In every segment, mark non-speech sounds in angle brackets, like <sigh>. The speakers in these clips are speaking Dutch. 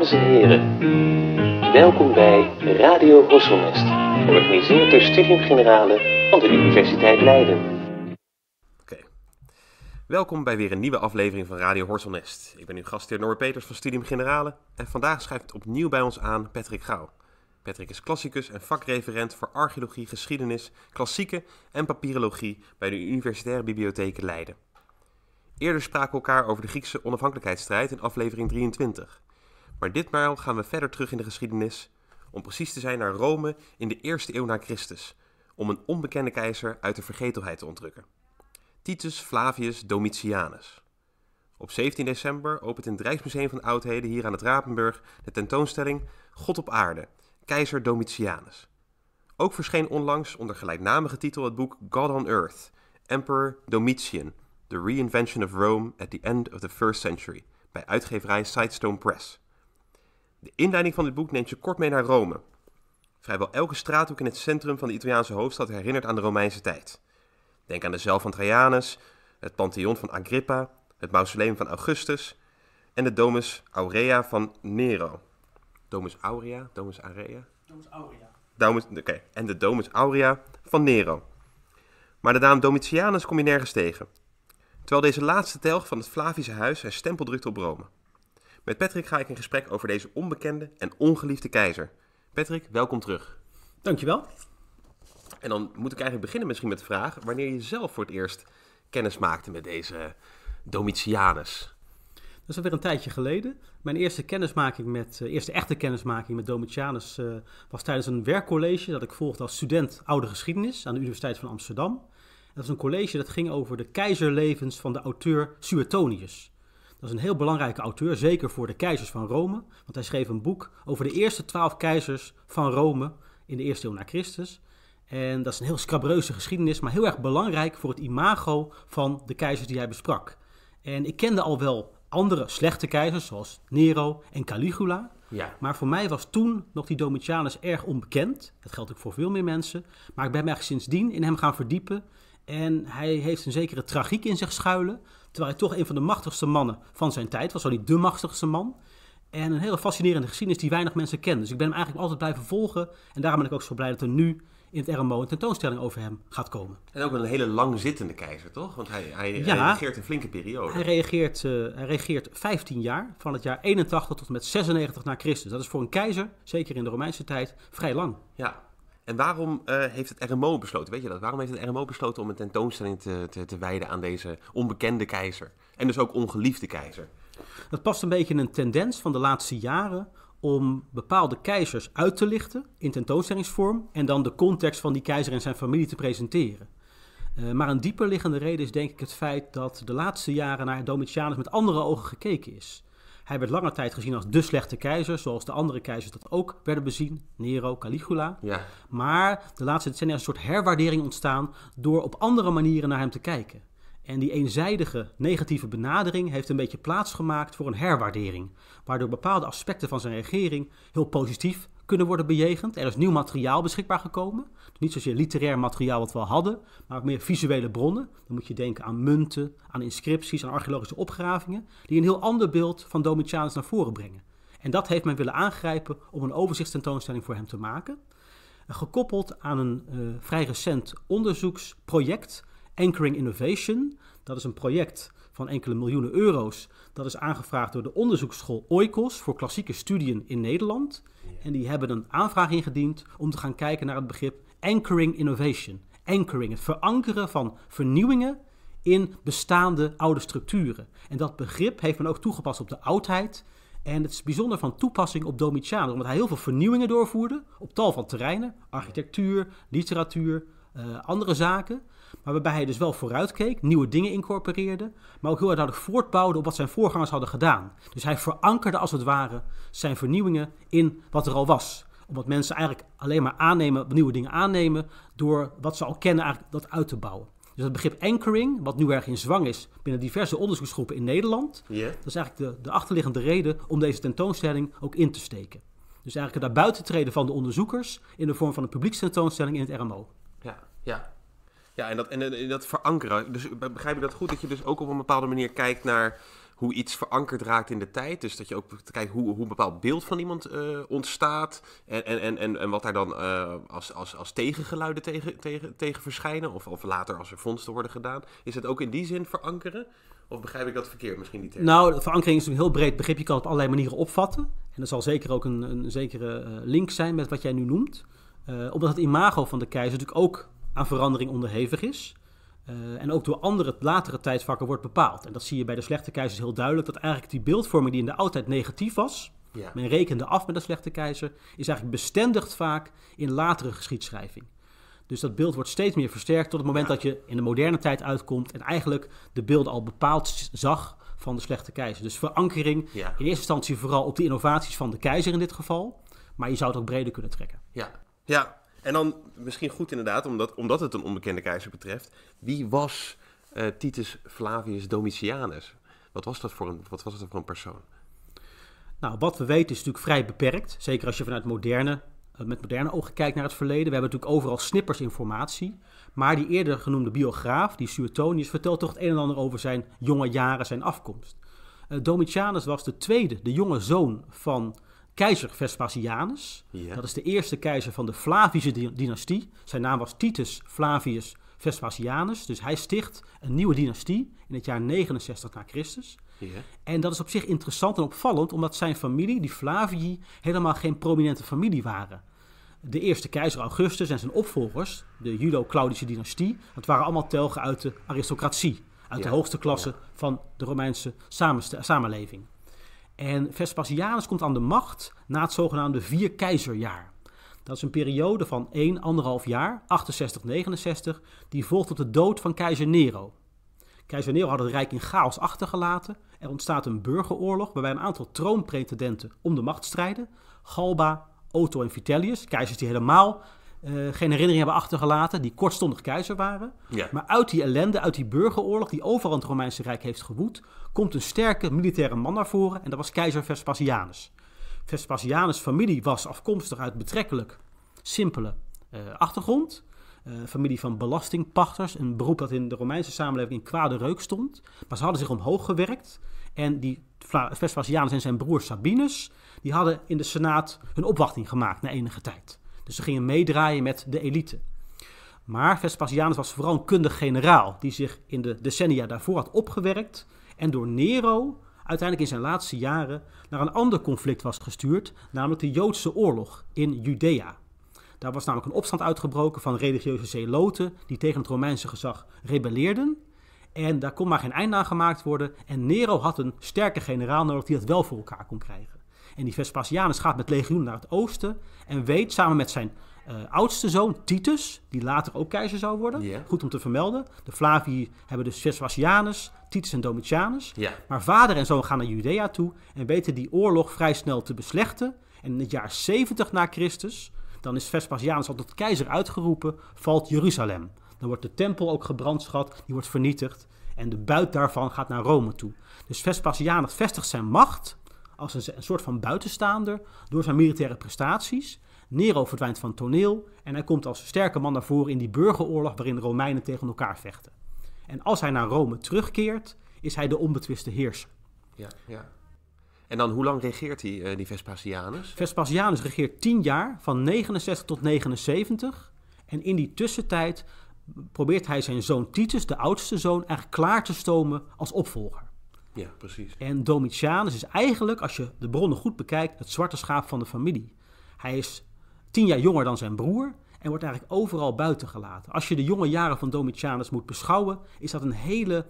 Dames en heren, welkom bij Radio Horselnest, georganiseerd door Studium Generale van de Universiteit Leiden. Oké, welkom bij weer een nieuwe aflevering van Radio Horselnest. Ik ben uw gastheer Norbert Peters van Studium Generale en vandaag schrijft opnieuw bij ons aan Patrick Gauw. Patrick is klassicus en vakreferent voor archeologie, geschiedenis, klassieke en papyrologie bij de Universitaire Bibliotheek Leiden. Eerder spraken we elkaar over de Griekse onafhankelijkheidsstrijd in aflevering 23. Maar ditmaal gaan we verder terug in de geschiedenis, om precies te zijn naar Rome in de eerste eeuw na Christus, om een onbekende keizer uit de vergetelheid te ontrukken. Titus Flavius Domitianus. Op 17 december opent in het Rijksmuseum van Oudheden hier aan het Rapenburg de tentoonstelling God op aarde, keizer Domitianus. Ook verscheen onlangs onder gelijknamige titel het boek God on Earth, Emperor Domitian, The Reinvention of Rome at the End of the First Century, bij uitgeverij Sidestone Press. De inleiding van dit boek neemt je kort mee naar Rome. Vrijwel elke straathoek in het centrum van de Italiaanse hoofdstad herinnert aan de Romeinse tijd. Denk aan de zelf van Trajanus, het Pantheon van Agrippa, het mausoleum van Augustus en de Domus Aurea van Nero. Domus Aurea? Domus Aurea? Domus Aurea. Oké, en de Domus Aurea van Nero. Maar de naam Domitianus kom je nergens tegen. Terwijl deze laatste telg van het Flavische huis zijn stempel drukt op Rome. Met Patrick ga ik in gesprek over deze onbekende en ongeliefde keizer. Patrick, welkom terug. Dankjewel. En dan moet ik eigenlijk beginnen misschien met de vraag wanneer je zelf voor het eerst kennis maakte met deze Domitianus. Dat is alweer een tijdje geleden. Mijn eerste kennismaking met, eh, eerste echte kennismaking met Domitianus eh, was tijdens een werkcollege dat ik volgde als student oude geschiedenis aan de Universiteit van Amsterdam. Dat was een college dat ging over de keizerlevens van de auteur Suetonius. Dat is een heel belangrijke auteur, zeker voor de keizers van Rome. Want hij schreef een boek over de eerste twaalf keizers van Rome in de eerste eeuw na Christus. En dat is een heel scabreuze geschiedenis, maar heel erg belangrijk voor het imago van de keizers die hij besprak. En ik kende al wel andere slechte keizers, zoals Nero en Caligula. Ja. Maar voor mij was toen nog die Domitianus erg onbekend. Dat geldt ook voor veel meer mensen. Maar ik ben mij sindsdien in hem gaan verdiepen. En hij heeft een zekere tragiek in zich schuilen. Terwijl hij toch een van de machtigste mannen van zijn tijd was. Zo niet de machtigste man. En een hele fascinerende geschiedenis die weinig mensen kennen. Dus ik ben hem eigenlijk altijd blijven volgen. En daarom ben ik ook zo blij dat er nu in het RMO een tentoonstelling over hem gaat komen. En ook een hele langzittende keizer, toch? Want hij, hij reageert een flinke periode. Hij reageert, eh, hij reageert 15 jaar, van het jaar 81 tot en met 96 na Christus. Dat is voor een keizer, zeker in de Romeinse tijd, vrij lang. Ja, en waarom eh, heeft het RMO besloten, weet je dat? Waarom heeft het RMO besloten om een tentoonstelling te, te, te wijden aan deze onbekende keizer? En dus ook ongeliefde keizer. Dat past een beetje in een tendens van de laatste jaren om bepaalde keizers uit te lichten in tentoonstellingsvorm en dan de context van die keizer en zijn familie te presenteren. Eh, maar een dieper liggende reden is denk ik het feit dat de laatste jaren naar Domitianus met andere ogen gekeken is. Hij werd lange tijd gezien als de slechte keizer, zoals de andere keizers dat ook werden bezien, Nero, Caligula. Ja. Maar de laatste decennia is een soort herwaardering ontstaan door op andere manieren naar hem te kijken. En die eenzijdige negatieve benadering heeft een beetje plaatsgemaakt voor een herwaardering, waardoor bepaalde aspecten van zijn regering heel positief kunnen worden bejegend. Er is nieuw materiaal beschikbaar gekomen. Dus niet zozeer literair materiaal wat we al hadden, maar ook meer visuele bronnen. Dan moet je denken aan munten, aan inscripties, aan archeologische opgravingen, die een heel ander beeld van Domitianus naar voren brengen. En dat heeft men willen aangrijpen om een overzichtstentoonstelling voor hem te maken. Eh, gekoppeld aan een eh, vrij recent onderzoeksproject, Anchoring Innovation. Dat is een project van enkele miljoenen euro's. Dat is aangevraagd door de onderzoeksschool Oikos voor klassieke studies in Nederland. En die hebben een aanvraag ingediend om te gaan kijken naar het begrip anchoring innovation. Anchoring, het verankeren van vernieuwingen in bestaande oude structuren. En dat begrip heeft men ook toegepast op de oudheid. En het is bijzonder van toepassing op Domitiano, omdat hij heel veel vernieuwingen doorvoerde op tal van terreinen: architectuur, literatuur, eh, andere zaken. Maar waarbij hij dus wel vooruitkeek, nieuwe dingen incorporeerde, maar ook heel duidelijk voortbouwde op wat zijn voorgangers hadden gedaan. Dus hij verankerde als het ware zijn vernieuwingen in wat er al was. Omdat mensen eigenlijk alleen maar aannemen, nieuwe dingen aannemen, door wat ze al kennen eigenlijk dat uit te bouwen. Dus het begrip anchoring, wat nu erg in zwang is binnen diverse onderzoeksgroepen in Nederland, dat is eigenlijk de, de achterliggende reden om deze tentoonstelling ook in te steken. Dus eigenlijk het daarbuiten treden van de onderzoekers in de vorm van een publiekstentoonstelling in het RMO. Ja, ja. Ja, en dat, en, eh, dat verankeren. Dus begrijp je dat goed? Dat je dus ook op een bepaalde manier kijkt naar hoe iets verankerd raakt in de tijd. Dus dat je ook kijkt hoe, hoe een bepaald beeld van iemand eh, ontstaat. En, en, en, en wat daar dan eh, als, als, als tegengeluiden tegen, tegen, tegen verschijnen. Of, of later als er vondsten worden gedaan. Is het ook in die zin verankeren? Of begrijp ik dat verkeerd misschien niet? Nou, verankering is een heel breed begrip. Je kan het op allerlei manieren opvatten. En dat zal zeker ook een, een zekere link zijn met wat jij nu noemt. omdat het imago van de keizer natuurlijk ook aan verandering onderhevig is. Eh, en ook door andere latere tijdvakken wordt bepaald. En dat zie je bij de slechte keizers heel duidelijk, dat eigenlijk die beeldvorming die in de oudheid negatief was, ja. men rekende af met de slechte keizer, is eigenlijk bestendigd vaak in latere geschiedschrijving. Dus dat beeld wordt steeds meer versterkt tot het moment dat je in de moderne tijd uitkomt en eigenlijk de beelden al bepaald zag van de slechte keizer. Dus verankering in eerste instantie vooral op de innovaties van de keizer in dit geval, maar je zou het ook breder kunnen trekken. Ja, ja en dan misschien goed inderdaad, omdat, omdat het een onbekende keizer betreft. Wie was eh, Titus Flavius Domitianus? Wat was, dat voor een, wat was dat voor een persoon? Nou, wat we weten is natuurlijk vrij beperkt. Zeker als je vanuit moderne, eh, met moderne ogen kijkt naar het verleden. We hebben natuurlijk overal snippers informatie. Maar die eerder genoemde biograaf, die Suetonius, vertelt toch het een en ander over zijn jonge jaren, zijn afkomst. Eh, Domitianus was de tweede, de jonge zoon van keizer Vespasianus. Dat is de eerste keizer van de Flavische dynastie. Zijn naam was Titus Flavius Vespasianus. Dus hij sticht een nieuwe dynastie in het jaar 69 na Christus. En dat is op zich interessant en opvallend, omdat zijn familie, die Flavii, helemaal geen prominente familie waren. De eerste keizer Augustus en zijn opvolgers, de Judo-Claudische dynastie, dat waren allemaal telgen uit de aristocratie, uit de hoogste klasse van de Romeinse samenleving. En Vespasianus komt aan de macht na het zogenaamde vier keizerjaar. Dat is een periode van 1,5 jaar, 68-69, die volgt op de dood van keizer Nero. Keizer Nero had het Rijk in chaos achtergelaten. Er ontstaat een burgeroorlog waarbij een aantal troonpretendenten om de macht strijden. Galba, Otto en Vitellius, keizers die helemaal eh, geen herinnering hebben achtergelaten, die kortstondig keizer waren. Maar uit die ellende, uit die burgeroorlog die overal het Romeinse Rijk heeft gewoed, komt een sterke militaire man naar voren en dat was keizer Vespasianus. Vespasianus' familie was afkomstig uit betrekkelijk simpele eh, achtergrond. Uh, familie van belastingpachters, een beroep dat in de Romeinse samenleving in kwade reuk stond. Maar ze hadden zich omhoog gewerkt en die Vespasianus en zijn broer Sabinus, die hadden in de Senaat hun opwachting gemaakt na enige tijd. Dus ze gingen meedraaien met de elite. Maar Vespasianus was vooral een kundig generaal die zich in de decennia daarvoor had opgewerkt en door Nero uiteindelijk in zijn laatste jaren naar een ander conflict was gestuurd, namelijk de Joodse oorlog in Judea. Daar was namelijk een opstand uitgebroken van religieuze zeloten die tegen het Romeinse gezag rebelleerden. En daar kon maar geen einde aan gemaakt worden. En Nero had een sterke generaal nodig die dat wel voor elkaar kon krijgen. En die Vespasianus gaat met legioenen naar het oosten en weet samen met zijn eh, oudste zoon Titus, die later ook keizer zou worden. Goed om te vermelden. De Flavi hebben dus Vespasianus, Titus en Domitianus. Maar vader en zoon gaan naar Judea toe en weten die oorlog vrij snel te beslechten. En in het jaar 70 na Christus, dan is Vespasianus al tot keizer uitgeroepen, valt Jeruzalem. Dan wordt de tempel ook gebrandschat, die wordt vernietigd. En de buit daarvan gaat naar Rome toe. Dus Vespasianus vestigt zijn macht als een, soort van buitenstaander door zijn militaire prestaties. Nero verdwijnt van toneel en hij komt als sterke man naar voren in die burgeroorlog waarin de Romeinen tegen elkaar vechten. En als hij naar Rome terugkeert, is hij de onbetwiste heerser. Ja, ja. En dan hoe lang regeert hij, eh, die Vespasianus? Vespasianus regeert tien jaar, van 69 tot 79. En in die tussentijd probeert hij zijn zoon Titus, de oudste zoon, eigenlijk klaar te stomen als opvolger. Ja, precies. En Domitianus is eigenlijk, als je de bronnen goed bekijkt, het zwarte schaap van de familie. Hij is tien jaar jonger dan zijn broer en wordt eigenlijk overal buiten gelaten. Als je de jonge jaren van Domitianus moet beschouwen, is dat een hele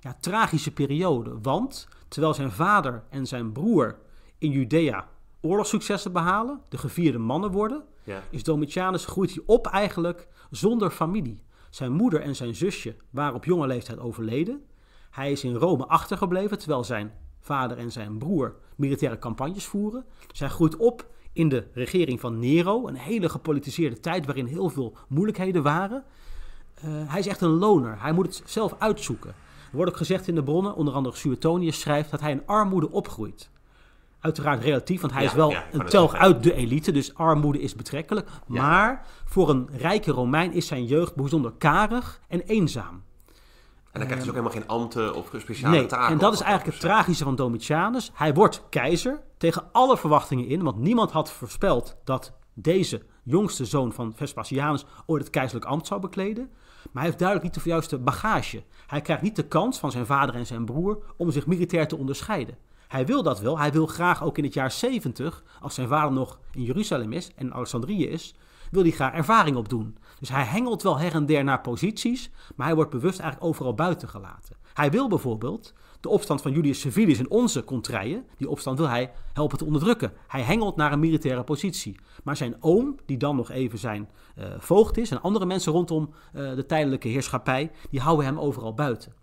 ja, tragische periode. Want terwijl zijn vader en zijn broer in Judea oorlogssuccessen behalen, de gevierde mannen worden, is Domitianus groeit hij op eigenlijk zonder familie. Zijn moeder en zijn zusje waren op jonge leeftijd overleden. Hij is in Rome achtergebleven terwijl zijn vader en zijn broer militaire campagnes voeren. Zij groeit op in de regering van Nero, een hele gepolitiseerde tijd waarin heel veel moeilijkheden waren. Eh, hij is echt een loner, hij moet het zelf uitzoeken. Er wordt ook gezegd in de bronnen, onder andere Suetonius schrijft, dat hij in armoede opgroeit. Uiteraard relatief, want hij is wel een telg uit de elite, dus armoede is betrekkelijk. Maar voor een rijke Romein is zijn jeugd bijzonder karig en eenzaam. En dan krijgt hij ehm, dus ook helemaal geen ambten of speciale nee, taken. En dat is eigenlijk het tragische van Domitianus. Hij wordt keizer tegen alle verwachtingen in, want niemand had voorspeld dat deze jongste zoon van Vespasianus ooit het keizerlijk ambt zou bekleden. Maar hij heeft duidelijk niet de juiste bagage. Hij krijgt niet de kans van zijn vader en zijn broer om zich militair te onderscheiden. Hij wil dat wel. Hij wil graag ook in het jaar 70, als zijn vader nog in Jeruzalem is en Alexandrië is, wil hij graag ervaring opdoen. Dus hij hengelt wel her en der naar posities, maar hij wordt bewust eigenlijk overal buiten gelaten. Hij wil bijvoorbeeld de opstand van Julius Civilis in onze kontrijen. die opstand wil hij helpen te onderdrukken. Hij hengelt naar een militaire positie. Maar zijn oom, die dan nog even zijn eh, voogd is, en andere mensen rondom eh, de tijdelijke heerschappij, die houden hem overal buiten.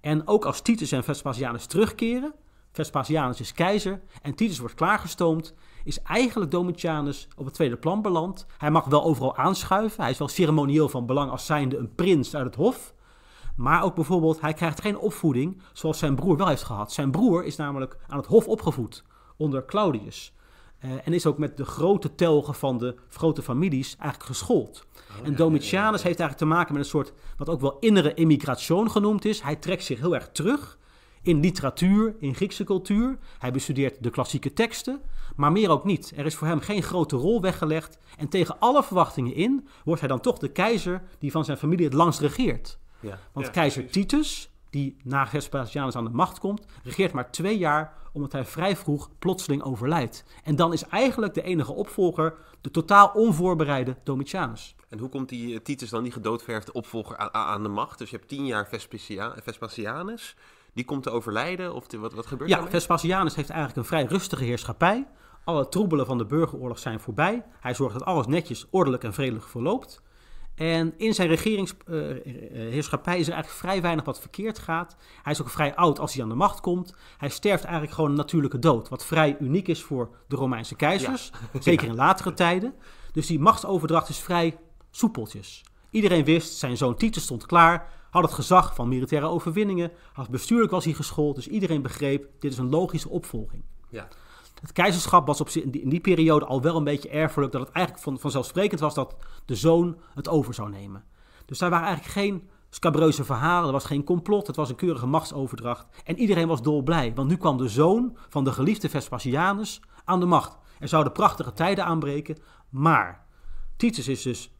En ook als Titus en Vespasianus terugkeren, Vespasianus is keizer en Titus wordt klaargestoomd, is eigenlijk Domitianus op het tweede plan beland. Hij mag wel overal aanschuiven. Hij is wel ceremonieel van belang als zijnde een prins uit het hof. Maar ook bijvoorbeeld, hij krijgt geen opvoeding zoals zijn broer wel heeft gehad. Zijn broer is namelijk aan het hof opgevoed onder Claudius. Eh, en is ook met de grote telgen van de grote families eigenlijk geschoold. Oh, en Domitianus heeft eigenlijk te maken met een soort, wat ook wel innere immigratie genoemd is. Hij trekt zich heel erg terug in literatuur, in Griekse cultuur. Hij bestudeert de klassieke teksten maar meer ook niet. Er is voor hem geen grote rol weggelegd en tegen alle verwachtingen in wordt hij dan toch de keizer die van zijn familie het langst regeert. Ja. Want keizer Titus, die na Vespasianus aan de macht komt, regeert maar twee jaar omdat hij vrij vroeg plotseling overlijdt. En dan is eigenlijk de enige opvolger de totaal onvoorbereide Domitianus. En hoe komt die eh, Titus dan die gedoodverfde opvolger aan de macht? Dus je hebt tien jaar Vespasianus die komt te overlijden? Of wat, wat gebeurt er? Ja, Vespasianus heeft eigenlijk een vrij rustige heerschappij. Alle troebelen van de burgeroorlog zijn voorbij. Hij zorgt dat alles netjes, ordelijk en vredelijk verloopt. En in zijn regeringsheerschappij is er eigenlijk vrij weinig wat verkeerd gaat. Hij is ook vrij oud als hij aan de macht komt. Hij sterft eigenlijk gewoon een natuurlijke dood. Wat vrij uniek is voor de Romeinse keizers. <laughs> Zeker in latere tijden. Dus die machtsoverdracht is vrij soepeltjes. Iedereen wist, zijn zoon Titus stond klaar. Had het gezag van militaire overwinningen. Had bestuurlijk was hij geschoold. Dus iedereen begreep, dit is een logische opvolging. Ja. Het keizerschap was op, in, die, periode al wel een beetje erfelijk. Dat het eigenlijk van, vanzelfsprekend was dat de zoon het over zou nemen. Dus daar waren eigenlijk geen scabreuze verhalen. Er was geen complot. Het was een keurige machtsoverdracht. En iedereen was dolblij. Want nu kwam de zoon van de geliefde Vespasianus aan de macht. Er zouden prachtige tijden aanbreken. Maar Titus is dus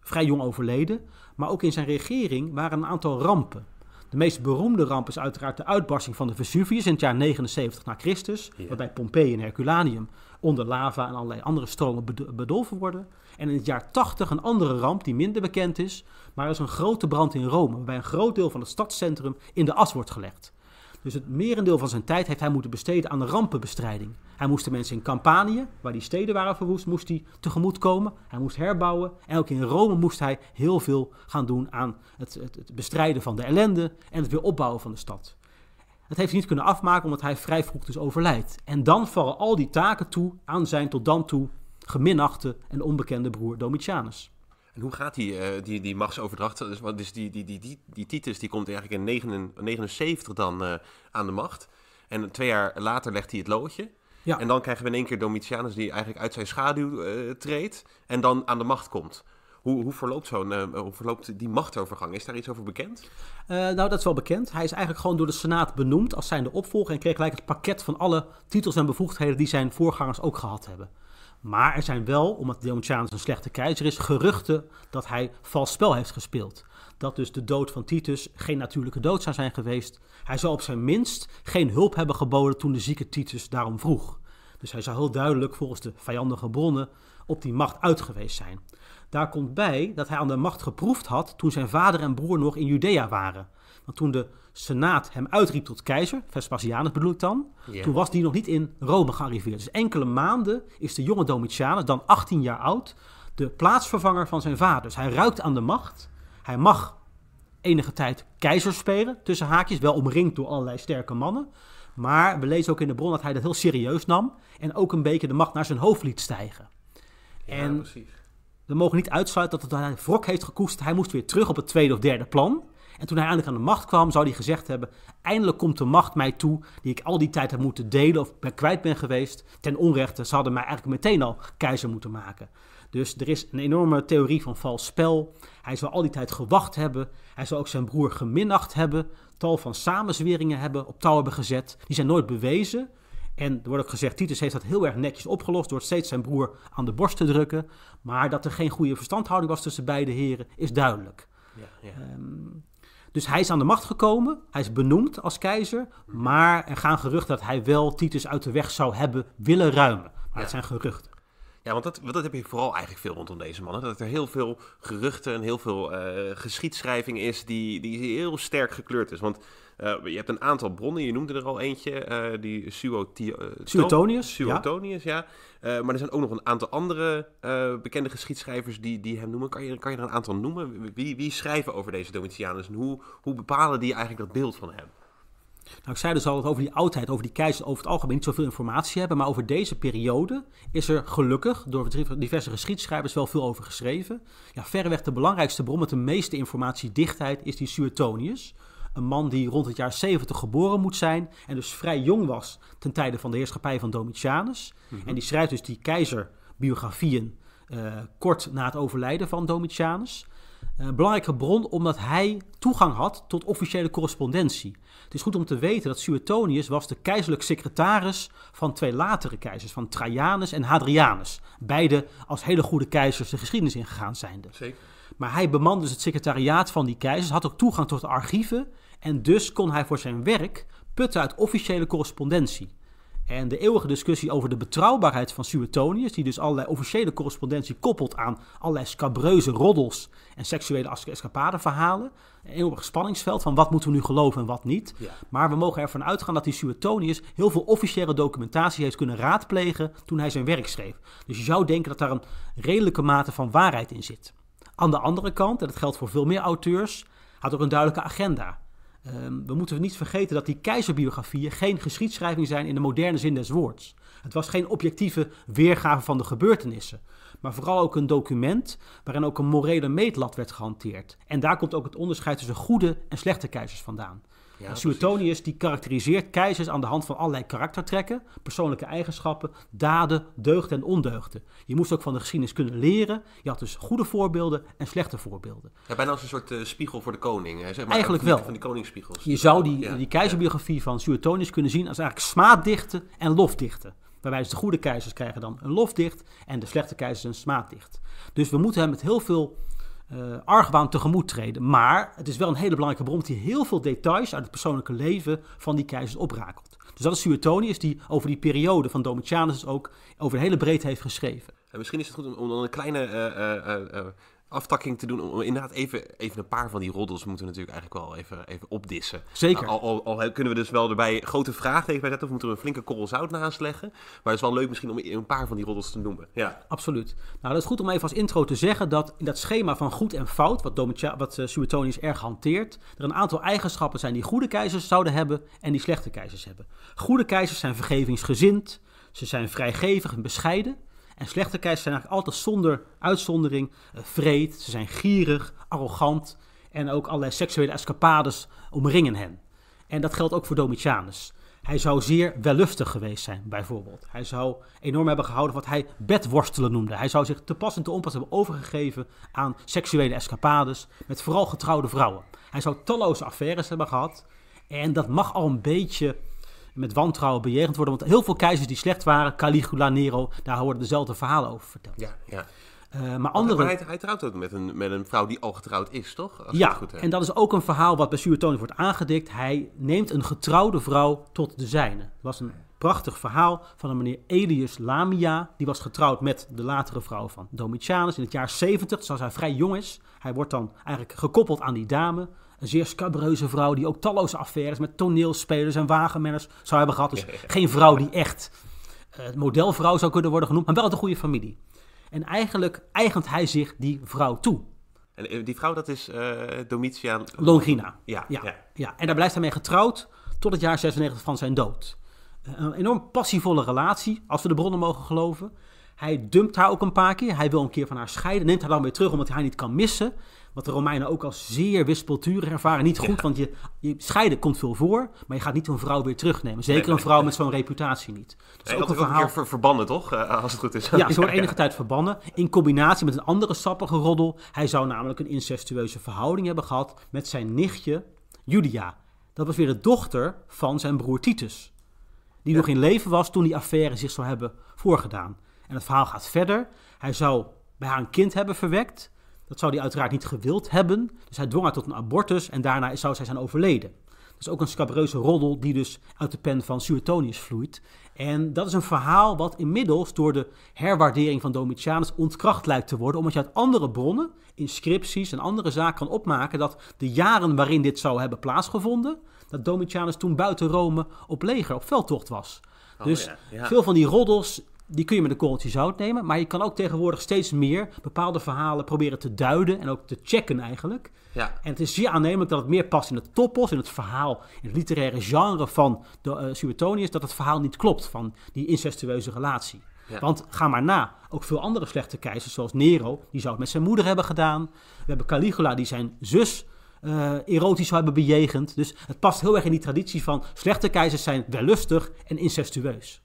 vrij jong overleden. Maar ook in zijn regering waren een aantal rampen. De meest beroemde ramp is uiteraard de uitbarsting van de Vesuvius in het jaar 79 na Christus, waarbij Pompeii en Herculaneum onder lava en allerlei andere stromen bedolven worden. En in het jaar 80 een andere ramp die minder bekend is, maar er is een grote brand in Rome, waarbij een groot deel van het stadscentrum in de as wordt gelegd. Dus het merendeel van zijn tijd heeft hij moeten besteden aan de rampenbestrijding. Hij moest de mensen in Campanië, waar die steden waren verwoest, moest hij tegemoetkomen. Hij moest herbouwen. En ook in Rome moest hij heel veel gaan doen aan het, het, bestrijden van de ellende en het weer opbouwen van de stad. Dat heeft hij niet kunnen afmaken omdat hij vrij vroeg dus overlijdt. En dan vallen al die taken toe aan zijn tot dan toe geminachte en onbekende broer Domitianus hoe gaat die, uh, die, die machtsoverdracht? Dus, wat, dus die, die, die, die, die Titus die komt eigenlijk in 1979 dan eh, aan de macht. En twee jaar later legt hij het loodje. En dan krijgen we in één keer Domitianus die eigenlijk uit zijn schaduw eh, treedt en dan aan de macht komt. Hoe, hoe, verloopt zo'n, hoe verloopt die machtovergang? Is daar iets over bekend? nou, dat is wel bekend. Hij is eigenlijk gewoon door de Senaat benoemd als zijn de opvolger en kreeg gelijk het pakket van alle titels en bevoegdheden die zijn voorgangers ook gehad hebben. Maar er zijn wel, omdat Domitianus een slechte keizer is, geruchten dat hij vals spel heeft gespeeld. Dat dus de dood van Titus geen natuurlijke dood zou zijn geweest. Hij zou op zijn minst geen hulp hebben geboden toen de zieke Titus daarom vroeg. Dus hij zou heel duidelijk volgens de vijandige bronnen op die macht uit geweest zijn. Daar komt bij dat hij aan de macht geproefd had toen zijn vader en broer nog in Judea waren. Want toen de Senaat hem uitriep tot keizer, Vespasianus bedoel ik dan, toen was die nog niet in Rome gearriveerd. Dus enkele maanden is de jonge Domitianus, dan 18 jaar oud, de plaatsvervanger van zijn vader. Dus hij ruikt aan de macht. Hij mag enige tijd keizer spelen, tussen haakjes, wel omringd door allerlei sterke mannen. Maar we lezen ook in de bron dat hij dat heel serieus nam en ook een beetje de macht naar zijn hoofd liet stijgen. en precies. we mogen niet uitsluiten dat hij wrok heeft gekoest. Hij moest weer terug op het tweede of derde plan. En toen hij eindelijk aan de macht kwam, zou hij gezegd hebben: Eindelijk komt de macht mij toe die ik al die tijd heb moeten delen of ben kwijt ben geweest. Ten onrechte, ze hadden mij eigenlijk meteen al keizer moeten maken. Dus er is een enorme theorie van vals spel. Hij zou al die tijd gewacht hebben. Hij zou ook zijn broer geminacht hebben. Tal van samenzweringen hebben op touw hebben gezet. Die zijn nooit bewezen. En er wordt ook gezegd, Titus heeft dat heel erg netjes opgelost door steeds zijn broer aan de borst te drukken. Maar dat er geen goede verstandhouding was tussen beide heren, is duidelijk. Ja, ja. Ehm, dus hij is aan de macht gekomen, hij is benoemd als keizer, maar er gaan geruchten dat hij wel Titus uit de weg zou hebben willen ruimen. Maar het zijn geruchten. Ja, want dat, dat heb je vooral eigenlijk veel rondom deze mannen. Dat er heel veel geruchten en heel veel eh, geschiedschrijving is die, die heel sterk gekleurd is. Want eh, je hebt een aantal bronnen, je noemde er al eentje, uh, die Suetonius. Eh, Suetonius, ja. ja. maar er zijn ook nog een aantal andere bekende geschiedschrijvers die, die hem noemen. Kan je, kan je er een aantal noemen? Wie, wie schrijven over deze Domitianus en hoe, hoe bepalen die eigenlijk dat beeld van hem? Nou, ik zei dus al dat over die oudheid, over die keizer, over het algemeen niet zoveel informatie hebben. Maar over deze periode is er gelukkig door diverse geschiedschrijvers wel veel over geschreven. Ja, verreweg de belangrijkste bron met de meeste informatiedichtheid is die Suetonius een man die rond het jaar 70 geboren moet zijn en dus vrij jong was ten tijde van de heerschappij van Domitianus. Mhm. En die schrijft dus die keizerbiografieën eh, kort na het overlijden van Domitianus. Eh, een belangrijke bron omdat hij toegang had tot officiële correspondentie. Het is goed om te weten dat Suetonius was de keizerlijk secretaris van twee latere keizers, van Trajanus en Hadrianus. Beide als hele goede keizers de geschiedenis ingegaan zijnde. Zeker. Maar hij bemande dus het secretariaat van die keizers, had ook toegang tot de archieven en dus kon hij voor zijn werk putten uit officiële correspondentie. En de eeuwige discussie over de betrouwbaarheid van Suetonius, die dus allerlei officiële correspondentie koppelt aan allerlei scabreuze roddels en seksuele escapadeverhalen. Een eeuwig spanningsveld van wat moeten we nu geloven en wat niet. Maar we mogen ervan uitgaan dat die Suetonius heel veel officiële documentatie heeft kunnen raadplegen toen hij zijn werk schreef. Dus je zou denken dat daar een redelijke mate van waarheid in zit. Aan de andere kant, en dat geldt voor veel meer auteurs, had ook een duidelijke agenda. Ehm, we moeten niet vergeten dat die keizerbiografieën geen geschiedschrijving zijn in de moderne zin des woords. Het was geen objectieve weergave van de gebeurtenissen, maar vooral ook een document waarin ook een morele meetlat werd gehanteerd. En daar komt ook het onderscheid tussen goede en slechte keizers vandaan. Suetonius die karakteriseert keizers aan de hand van allerlei karaktertrekken, persoonlijke eigenschappen, daden, deugden en ondeugden. Je moest ook van de geschiedenis kunnen leren. Je had dus goede voorbeelden en slechte voorbeelden. Ja, bijna als een soort eh, spiegel voor de koning. Hè? Zeg maar, eigenlijk wel. Van die koningsspiegels. Je zou die, die keizerbiografie van Suetonius kunnen zien als eigenlijk smaaddichten en lofdichten. Waarbij dus de goede keizers krijgen dan een lofdicht en de slechte keizers een smaaddicht. Dus we moeten hem met heel veel uh, argwaan tegemoet treden. Maar het is wel een hele belangrijke bron die heel veel details uit het persoonlijke leven van die keizers oprakelt. Dus dat is Suetonius die over die periode van Domitianus ook over de hele breedte heeft geschreven. En misschien is het goed om, dan een kleine eh, eh, aftakking te doen. Om inderdaad even, even een paar van die roddels moeten we natuurlijk eigenlijk wel even, even opdissen. Zeker. Nou, al, al, kunnen we dus wel erbij grote vragen bij zetten. Of moeten we een flinke korrel zout naast leggen. Maar het is wel leuk misschien om een paar van die roddels te noemen. Ja. Absoluut. Nou, dat is goed om even als intro te zeggen dat in dat schema van goed en fout, wat, Domitia, wat eh, Suetonius erg hanteert, er een aantal eigenschappen zijn die goede keizers zouden hebben en die slechte keizers hebben. Goede keizers zijn vergevingsgezind. Ze zijn vrijgevig en bescheiden. En slechte keizers zijn eigenlijk altijd zonder uitzondering eh, vreed, ze zijn gierig, arrogant en ook allerlei seksuele escapades omringen hen. En dat geldt ook voor Domitianus. Hij zou zeer welluftig geweest zijn, bijvoorbeeld. Hij zou enorm hebben gehouden wat hij bedworstelen noemde. Hij zou zich te pas en te onpas hebben overgegeven aan seksuele escapades met vooral getrouwde vrouwen. Hij zou talloze affaires hebben gehad. En dat mag al een beetje met wantrouwen bejegend worden. Want heel veel keizers die slecht waren, Caligula, Nero, daar worden dezelfde verhalen over verteld. Ja, ja. Eh, maar andere... hij, trouwt ook met een, met een vrouw die al getrouwd is, toch? Als ja, en dat is ook een verhaal wat bij Suetonius wordt aangedikt. Hij neemt een getrouwde vrouw tot de zijne. Het was een prachtig verhaal van een meneer Elius Lamia. Die was getrouwd met de latere vrouw van Domitianus in het jaar 70, zoals dus hij vrij jong is. Hij wordt dan eigenlijk gekoppeld aan die dame. Een zeer scabreuze vrouw die ook talloze affaires met toneelspelers en wagenmenners zou hebben gehad. Dus <laughs> geen vrouw die echt eh, modelvrouw zou kunnen worden genoemd, maar wel uit een goede familie. En eigenlijk eigent hij zich die vrouw toe. En eh, die vrouw, dat is uh, eh, Domitia Longina. Ja, ja, ja. En daar blijft hij mee getrouwd tot het jaar 96 van zijn dood. Een enorm passievolle relatie, als we de bronnen mogen geloven. Hij dumpt haar ook een paar keer. Hij wil een keer van haar scheiden. Neemt haar dan weer terug omdat hij haar niet kan missen wat de Romeinen ook als zeer wispelturig ervaren. Niet goed, want je, scheiden komt veel voor, maar je gaat niet een vrouw weer terugnemen. Zeker een vrouw met zo'n reputatie niet. Dat is ook een verhaal. Ook verbannen, toch? Eh, als het goed is. Ja, ze <laughs> wordt enige tijd verbannen. In combinatie met een andere sappige roddel. Hij zou namelijk een incestueuze verhouding hebben gehad met zijn nichtje Julia. Dat was weer de dochter van zijn broer Titus. Die nog in leven was toen die affaire zich zou hebben voorgedaan. En het verhaal gaat verder. Hij zou bij haar een kind hebben verwekt. Dat zou hij uiteraard niet gewild hebben, dus hij dwong haar tot een abortus en daarna zou zij zijn overleden. Dat is ook een scabreuze roddel die dus uit de pen van Suetonius vloeit. En dat is een verhaal wat inmiddels door de herwaardering van Domitianus ontkracht lijkt te worden, omdat je uit andere bronnen, inscripties en andere zaken kan opmaken dat de jaren waarin dit zou hebben plaatsgevonden, dat Domitianus toen buiten Rome op leger, op veldtocht was. Oh dus veel van die roddels die kun je met een korreltje zout nemen. Maar je kan ook tegenwoordig steeds meer bepaalde verhalen proberen te duiden en ook te checken eigenlijk. Ja. En het is zeer aannemelijk dat het meer past in het topos, in het verhaal, in het literaire genre van de uh, Suetonius, dat het verhaal niet klopt van die incestueuze relatie. Want ga maar na, ook veel andere slechte keizers, zoals Nero, die zou het met zijn moeder hebben gedaan. We hebben Caligula, die zijn zus eh, erotisch zou hebben bejegend. Dus het past heel erg in die traditie van slechte keizers zijn wellustig en incestueus.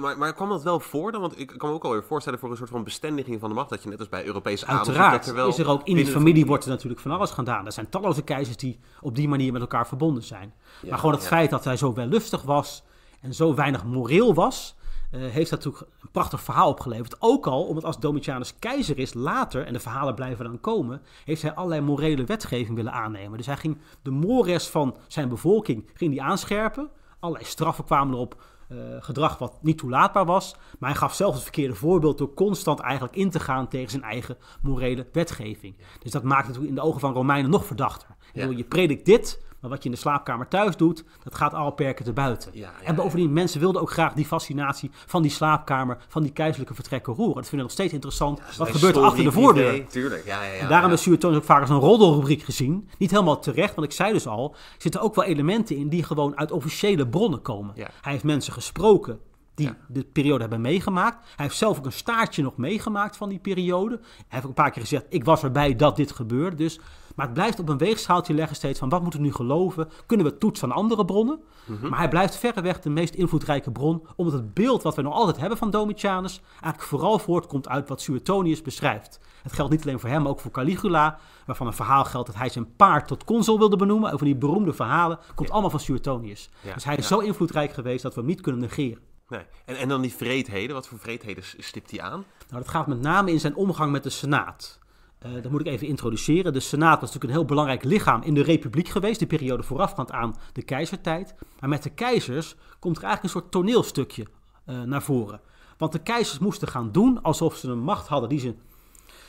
Maar, maar kwam dat wel voor dan? Want ik kan me ook alweer voorstellen voor een soort van bestendiging van de macht. Dat je net als bij Europese Uiteraard er wel is er ook in de familie wordt er natuurlijk van alles gedaan. Er zijn talloze keizers die op die manier met elkaar verbonden zijn. maar gewoon het feit dat hij zo wellustig was en zo weinig moreel was... Eh, heeft dat natuurlijk een prachtig verhaal opgeleverd. Ook al, omdat als Domitianus keizer is, later, en de verhalen blijven dan komen, heeft hij allerlei morele wetgeving willen aannemen. Dus hij ging de mores van zijn bevolking ging die aanscherpen. Allerlei straffen kwamen erop eh, gedrag wat niet toelaatbaar was. Maar hij gaf zelf het verkeerde voorbeeld door constant eigenlijk in te gaan tegen zijn eigen morele wetgeving. Dus dat maakt het in de ogen van Romeinen nog verdachter. Je predikt dit, maar wat je in de slaapkamer thuis doet, dat gaat al perken te buiten. en bovendien, mensen wilden ook graag die fascinatie van die slaapkamer, van die keizerlijke vertrekken roeren. Dat vinden we nog steeds interessant. wat gebeurt er achter de voordeur? Tuurlijk, ja, ja, en daarom is Sueton ook vaak als een roddelrubriek gezien. Niet helemaal terecht, want ik zei dus al, er zitten ook wel elementen in die gewoon uit officiële bronnen komen. Hij heeft mensen gesproken die de periode hebben meegemaakt. Hij heeft zelf ook een staartje nog meegemaakt van die periode. Hij heeft ook een paar keer gezegd: Ik was erbij dat dit gebeurde. Dus maar het blijft op een weegschaaltje leggen steeds van wat moeten we nu geloven? Kunnen we toetsen van andere bronnen? Mhm. Maar hij blijft verreweg de meest invloedrijke bron, omdat het beeld wat we nog altijd hebben van Domitianus eigenlijk vooral voortkomt uit wat Suetonius beschrijft. Het geldt niet alleen voor hem, maar ook voor Caligula, waarvan een verhaal geldt dat hij zijn paard tot consul wilde benoemen. Over die beroemde verhalen komt allemaal van Suetonius. dus hij is zo invloedrijk geweest dat we hem niet kunnen negeren. Nee. En, en dan die vreedheden, wat voor vreedheden stipt hij aan? Nou, dat gaat met name in zijn omgang met de Senaat. Uh, dat moet ik even introduceren. De Senaat was natuurlijk een heel belangrijk lichaam in de Republiek geweest, de periode voorafgaand aan de keizertijd. Maar met de keizers komt er eigenlijk een soort toneelstukje eh, naar voren. Want de keizers moesten gaan doen alsof ze een macht hadden die ze.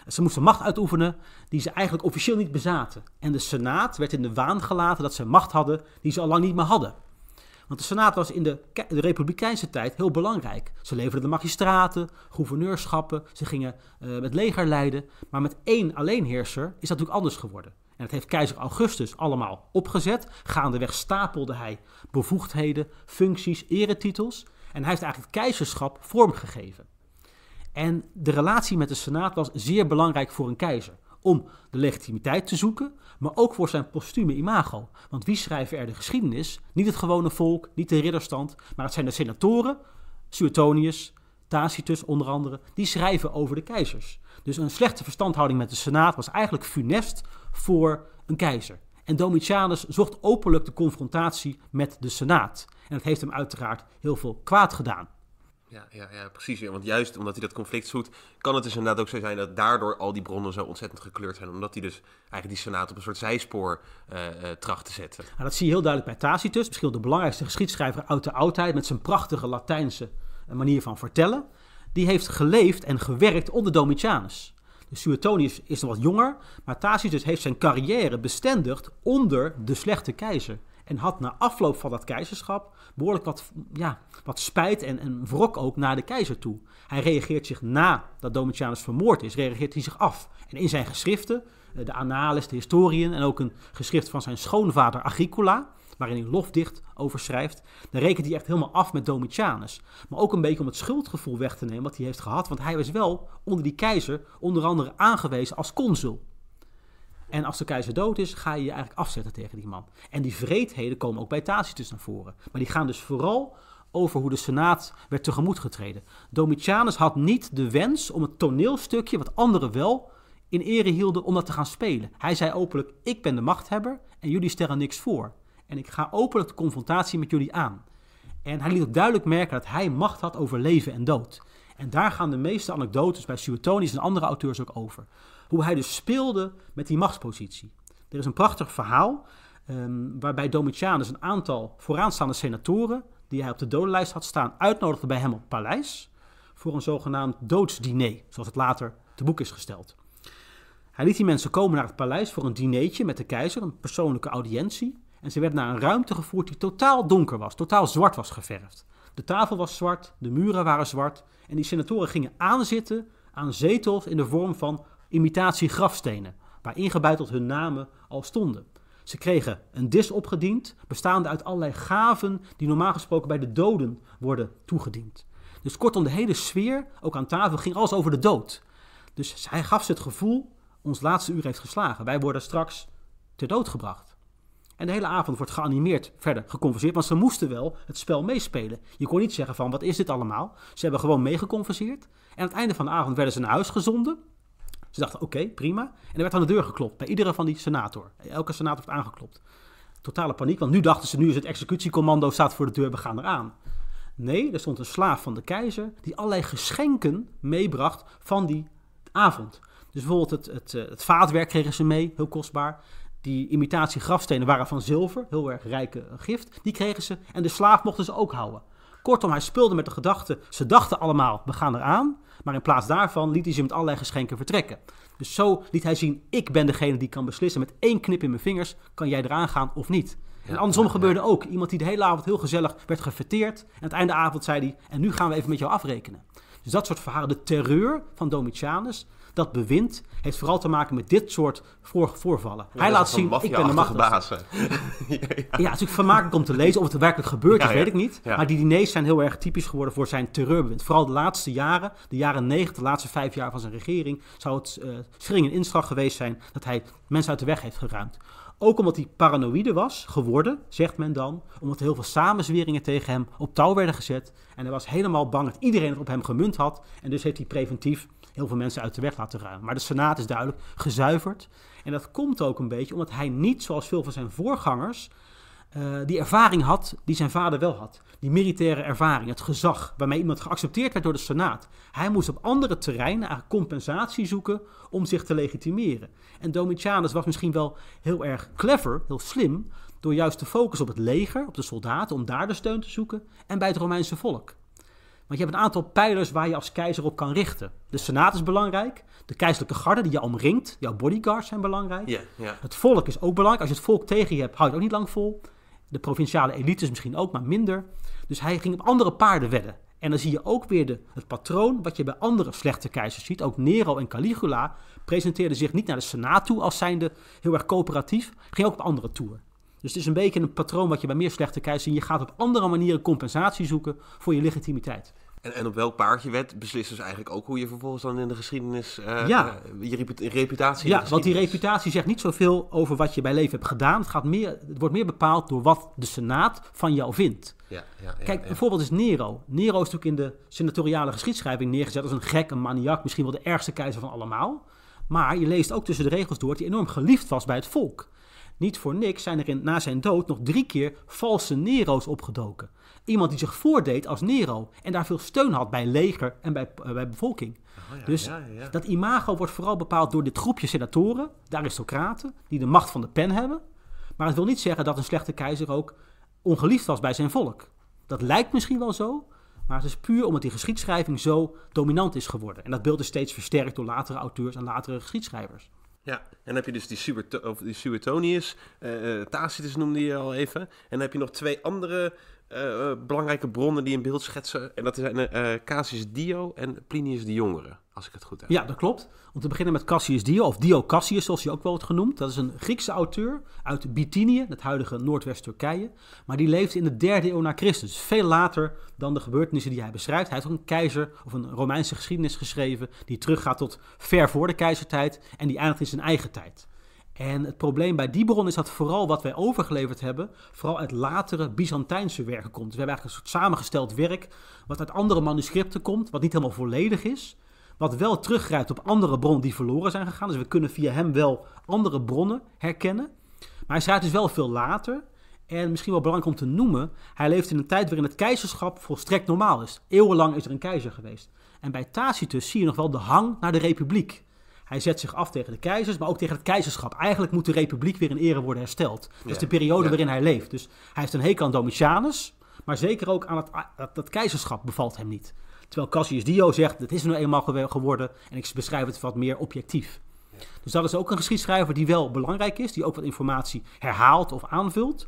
Ze moesten macht uitoefenen die ze eigenlijk officieel niet bezaten. En de Senaat werd in de waan gelaten dat ze macht hadden die ze al lang niet meer hadden. Want de Senaat was in de, Republikeinse tijd heel belangrijk. Ze leverden de magistraten, gouverneurschappen, ze gingen eh, het leger leiden. Maar met één alleenheerser is dat natuurlijk anders geworden. En dat heeft keizer Augustus allemaal opgezet. Gaandeweg stapelde hij bevoegdheden, functies, eretitels. En hij heeft eigenlijk het keizerschap vormgegeven. En de relatie met de Senaat was zeer belangrijk voor een keizer. Om de legitimiteit te zoeken, maar ook voor zijn postume imago. Want wie schrijven er de geschiedenis? Niet het gewone volk, niet de ridderstand, maar het zijn de senatoren, Suetonius, Tacitus onder andere, die schrijven over de keizers. Dus een slechte verstandhouding met de Senaat was eigenlijk funest voor een keizer. En Domitianus zocht openlijk de confrontatie met de Senaat. En dat heeft hem uiteraard heel veel kwaad gedaan. Ja, ja, ja, precies. want juist omdat hij dat conflict zoet, kan het dus inderdaad ook zo zijn dat daardoor al die bronnen zo ontzettend gekleurd zijn. Omdat hij dus eigenlijk die senaat op een soort zijspoor eh, eh, tracht te zetten. Nou, dat zie je heel duidelijk bij Tacitus, misschien de belangrijkste geschiedschrijver uit de oudheid, met zijn prachtige Latijnse eh, manier van vertellen. Die heeft geleefd en gewerkt onder Domitianus. De dus Suetonius is nog wat jonger, maar Tacitus heeft zijn carrière bestendigd onder de slechte keizer. En had na afloop van dat keizerschap behoorlijk wat, ja, wat spijt en, en wrok ook naar de keizer toe. Hij reageert zich na dat Domitianus vermoord is, reageert hij zich af. En in zijn geschriften, eh, de Annales, de Historien en ook een geschrift van zijn schoonvader Agricola, waarin hij lofdicht over schrijft, dan rekent hij echt helemaal af met Domitianus. Maar ook een beetje om het schuldgevoel weg te nemen wat hij heeft gehad, want hij was wel onder die keizer onder andere aangewezen als consul. En als de keizer dood is, ga je je eigenlijk afzetten tegen die man. En die vreedheden komen ook bij Tacitus dus naar voren. Maar die gaan dus vooral over hoe de Senaat werd tegemoet getreden. Domitianus had niet de wens om het toneelstukje, wat anderen wel in ere hielden, om dat te gaan spelen. Hij zei openlijk: Ik ben de machthebber en jullie stellen niks voor. En ik ga openlijk de confrontatie met jullie aan. En hij liet ook duidelijk merken dat hij macht had over leven en dood. En daar gaan de meeste anekdotes bij Suetonius en andere auteurs ook over hoe hij dus speelde met die machtspositie. Er is een prachtig verhaal um, waarbij Domitianus een aantal vooraanstaande senatoren, die hij op de dodenlijst had staan, uitnodigde bij hem op het paleis voor een zogenaamd doodsdiner, zoals het later te boek is gesteld. Hij liet die mensen komen naar het paleis voor een dinertje met de keizer, een persoonlijke audiëntie. En ze werden naar een ruimte gevoerd die totaal donker was, totaal zwart was geverfd. De tafel was zwart, de muren waren zwart en die senatoren gingen aanzitten aan zetels in de vorm van imitatie grafstenen, waar ingebuiteld hun namen al stonden. Ze kregen een dis opgediend, bestaande uit allerlei gaven die normaal gesproken bij de doden worden toegediend. Dus kortom, de hele sfeer, ook aan tafel, ging alles over de dood. Dus hij gaf ze het gevoel, ons laatste uur heeft geslagen. Wij worden straks ter dood gebracht. En de hele avond wordt geanimeerd verder geconverseerd, want ze moesten wel het spel meespelen. Je kon niet zeggen van, wat is dit allemaal? Ze hebben gewoon meegeconverseerd. En aan het einde van de avond werden ze naar huis gezonden. Ze dachten, oké, prima. En er werd aan de deur geklopt bij iedere van die senator. Elke senator werd aangeklopt. Totale paniek, want nu dachten ze, nu is het executiecommando staat voor de deur, we gaan eraan. Nee, er stond een slaaf van de keizer die allerlei geschenken meebracht van die avond. Dus bijvoorbeeld het, het, eh, het vaatwerk kregen ze mee, heel kostbaar. Die imitatie grafstenen waren van zilver, heel erg rijke gift. Die kregen ze en de slaaf mochten ze ook houden. Kortom, hij speelde met de gedachte, ze dachten allemaal, we gaan eraan. Maar in plaats daarvan liet hij ze met allerlei geschenken vertrekken. Dus zo liet hij zien, ik ben degene die kan beslissen. Met één knip in mijn vingers kan jij eraan gaan of niet. en andersom gebeurde ook. Iemand die de hele avond heel gezellig werd gefeteerd. En aan het einde avond zei hij, en nu gaan we even met jou afrekenen. Dus dat soort verhalen, de terreur van Domitianus, dat bewind heeft vooral te maken met dit soort vorige voorvallen. Hij laat zien, ik ben de machtigste. <laughs> ja, ja, natuurlijk vermakelijk om te lezen. Of het werkelijk gebeurd ja, is, weet ik niet. Maar die diners zijn heel erg typisch geworden voor zijn terreurbewind. Vooral de laatste jaren, de jaren negentig, de laatste vijf jaar van zijn regering... zou het uh, schering inslag geweest zijn dat hij mensen uit de weg heeft geruimd. Ook omdat hij paranoïde was geworden, zegt men dan. Omdat er heel veel samenzweringen tegen hem op touw werden gezet. En hij was helemaal bang dat iedereen het op hem gemunt had. En dus heeft hij preventief heel veel mensen uit de weg laten ruimen. Maar de Senaat is duidelijk gezuiverd. En dat komt ook een beetje omdat hij niet, zoals veel van zijn voorgangers, eh, die ervaring had die zijn vader wel had. Die militaire ervaring, het gezag waarmee iemand geaccepteerd werd door de Senaat. Hij moest op andere terreinen compensatie zoeken om zich te legitimeren. En Domitianus was misschien wel heel erg clever, heel slim, door juist te focussen op het leger, op de soldaten, om daar de steun te zoeken en bij het Romeinse volk. Want je hebt een aantal pijlers waar je als keizer op kan richten. De senaat is belangrijk. De keizerlijke garde die je omringt. Jouw bodyguards zijn belangrijk. Het volk is ook belangrijk. Als je het volk tegen je hebt, houdt het ook niet lang vol. De provinciale elites misschien ook, maar minder. Dus hij ging op andere paarden wedden. En dan zie je ook weer de, het patroon wat je bij andere slechte keizers ziet. Ook Nero en Caligula presenteerden zich niet naar de Senaat toe als zijnde heel erg coöperatief. Ging ook op andere toer. Dus het is een beetje een patroon wat je bij meer slechte keizers ziet. Je gaat op andere manieren compensatie zoeken voor je legitimiteit. En, en op welk paard je wet beslissen ze eigenlijk ook hoe je vervolgens dan in de geschiedenis eh, ja. Eh, je reputatie. Ja, want die reputatie zegt niet zoveel over wat je bij leven hebt gedaan. Het, gaat meer, het wordt meer bepaald door wat de Senaat van jou vindt. Ja, ja, Kijk, bijvoorbeeld voorbeeld is Nero. Nero is natuurlijk in de senatoriale geschiedschrijving neergezet als een gek, een maniak, misschien wel de ergste keizer van allemaal. Maar je leest ook tussen de regels door dat hij enorm geliefd was bij het volk. Niet voor niks zijn er in, na zijn dood nog drie keer valse Nero's opgedoken. Iemand die zich voordeed als Nero en daar veel steun had bij leger en bij, eh, bij bevolking. Oh, dus dat imago wordt vooral bepaald door dit groepje senatoren, de aristocraten, die de macht van de pen hebben. Maar het wil niet zeggen dat een slechte keizer ook ongeliefd was bij zijn volk. Dat lijkt misschien wel zo, maar het is puur omdat die geschiedschrijving zo dominant is geworden. En dat beeld is steeds versterkt door latere auteurs en latere geschiedschrijvers. Ja, en dan heb je dus die, of die Suetonius, eh, eh, Tacitus noemde je al even. En dan heb je nog twee andere eh, eh, belangrijke bronnen die in beeld schetsen. En dat zijn uh, Cassius Dio en Plinius de Jongere, als ik het goed heb. Ja, dat klopt. Om te beginnen met Cassius Dio, of Dio Cassius, zoals hij ook wel wordt genoemd. Dat is een Griekse auteur uit Bithynië, het huidige Noordwest-Turkije. Maar die leefde in de derde eeuw na Christus, dus veel later dan de gebeurtenissen die hij beschrijft. Hij heeft ook een keizer of een Romeinse geschiedenis geschreven, die teruggaat tot ver voor de keizertijd en die eindigt in zijn eigen tijd. En het probleem bij die bron is dat vooral wat wij overgeleverd hebben, vooral uit latere Byzantijnse werken komt. Dus we hebben eigenlijk een soort samengesteld werk, wat uit andere manuscripten komt, wat niet helemaal volledig is, wat wel teruggrijpt op andere bronnen die verloren zijn gegaan. Dus we kunnen via hem wel andere bronnen herkennen. Maar hij schrijft dus wel veel later. En misschien wel belangrijk om te noemen, hij leeft in een tijd waarin het keizerschap volstrekt normaal is. Eeuwenlang is er een keizer geweest. En bij Tacitus zie je nog wel de hang naar de republiek. Hij zet zich af tegen de keizers, maar ook tegen het keizerschap. Eigenlijk moet de republiek weer in ere worden hersteld. Dat is de periode waarin hij leeft. Dus hij heeft een hekel aan Domitianus, maar zeker ook aan het, dat, keizerschap bevalt hem niet. Terwijl Cassius Dio zegt, dat is nu eenmaal geworden en ik beschrijf het wat meer objectief. Dus dat is ook een geschiedschrijver die wel belangrijk is, die ook wat informatie herhaalt of aanvult.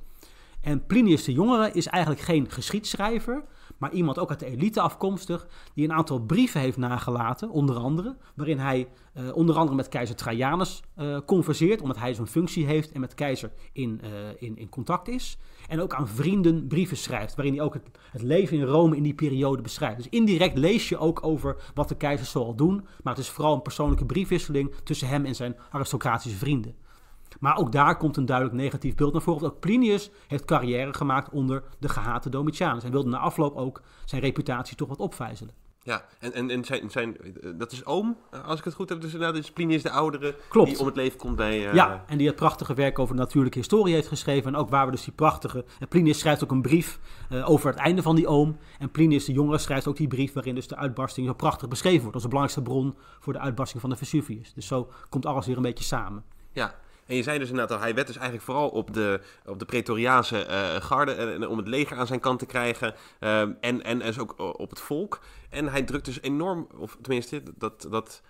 En Plinius de Jongere is eigenlijk geen geschiedschrijver, maar iemand ook uit de elite afkomstig, die een aantal brieven heeft nagelaten, onder andere, waarin hij eh, onder andere met keizer Trajanus eh, converseert, omdat hij zo'n functie heeft en met keizer in, eh, in, in contact is. En ook aan vrienden brieven schrijft, waarin hij ook het, het, leven in Rome in die periode beschrijft. Dus indirect lees je ook over wat de keizer zoal doen, maar het is vooral een persoonlijke briefwisseling tussen hem en zijn aristocratische vrienden. Maar ook daar komt een duidelijk negatief beeld naar voren. Ook Plinius heeft carrière gemaakt onder de gehate Domitianus. En wilde na afloop ook zijn reputatie toch wat opvijzelen. Ja, en, en, en zijn, zijn, eh, dat is oom, eh, als ik het goed heb. Dus inderdaad, is Plinius de oudere Klopt. die om het leven komt bij... Eh, ja, en die het prachtige werk over natuurlijke historie heeft geschreven. En ook waar we dus die prachtige... En Plinius schrijft ook een brief over het einde van die oom. En Plinius de jongere schrijft ook die brief waarin dus de uitbarsting zo prachtig beschreven wordt. Als de belangrijkste bron voor de uitbarsting van de Vesuvius. Dus zo komt alles weer een beetje samen. Ja, en je zei dus inderdaad al, hij werd dus eigenlijk vooral op de, op de Pretoriaanse uh, garde eh, en, om het leger aan zijn kant te krijgen. Eh, en, en dus ook op het volk. En hij drukt dus enorm, of tenminste, dat, dat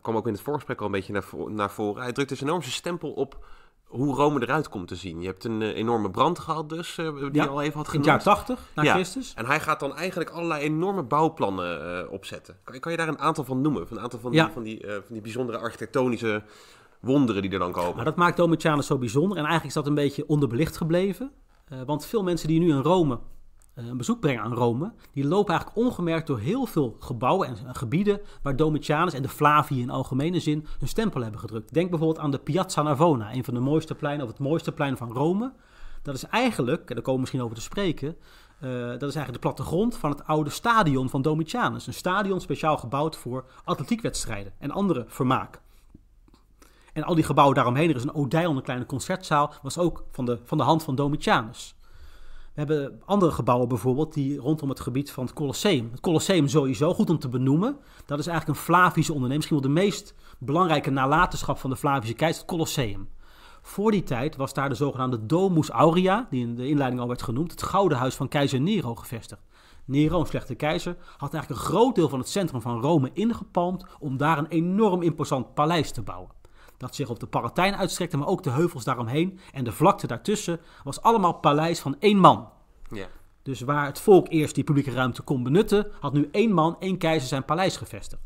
kwam ook in het voorgesprek al een beetje naar, naar voren. Hij drukt dus enorm zijn stempel op hoe Rome eruit komt te zien. Je hebt een enorme brand gehad dus, die al even had genoemd. In het jaar 80 na Christus. En hij gaat dan eigenlijk allerlei enorme bouwplannen opzetten. Kan, kan, je daar een aantal van noemen? Van een aantal van, die, van, die, van die bijzondere architectonische wonderen die er dan komen. Maar nou, dat maakt Domitianus zo bijzonder. En eigenlijk is dat een beetje onderbelicht gebleven. Eh, want veel mensen die nu in Rome eh, een bezoek brengen aan Rome, die lopen eigenlijk ongemerkt door heel veel gebouwen en gebieden waar Domitianus en de Flavii in algemene zin hun stempel hebben gedrukt. Denk bijvoorbeeld aan de Piazza Navona, een van de mooiste pleinen of het mooiste plein van Rome. Dat is eigenlijk, daar komen we misschien over te spreken, eh, dat is eigenlijk de plattegrond van het oude stadion van Domitianus. Een stadion speciaal gebouwd voor atletiekwedstrijden en andere vermaak. En al die gebouwen daaromheen, er is een odijl, een kleine concertzaal, was ook van de, van de hand van Domitianus. We hebben andere gebouwen bijvoorbeeld die rondom het gebied van het Colosseum. Het Colosseum sowieso, goed om te benoemen. Dat is eigenlijk een Flavische onderneming. Misschien wel de meest belangrijke nalatenschap van de Flavische keizer, het Colosseum. Voor die tijd was daar de zogenaamde Domus Aurea, die in de inleiding al werd genoemd, het gouden huis van keizer Nero gevestigd. Nero, een slechte keizer, had eigenlijk een groot deel van het centrum van Rome ingepalmd om daar een enorm imposant paleis te bouwen dat zich op de Palatijn uitstrekte, maar ook de heuvels daaromheen. En de vlakte daartussen was allemaal paleis van één man. Ja. Dus waar het volk eerst die publieke ruimte kon benutten, had nu één man, één keizer zijn paleis gevestigd.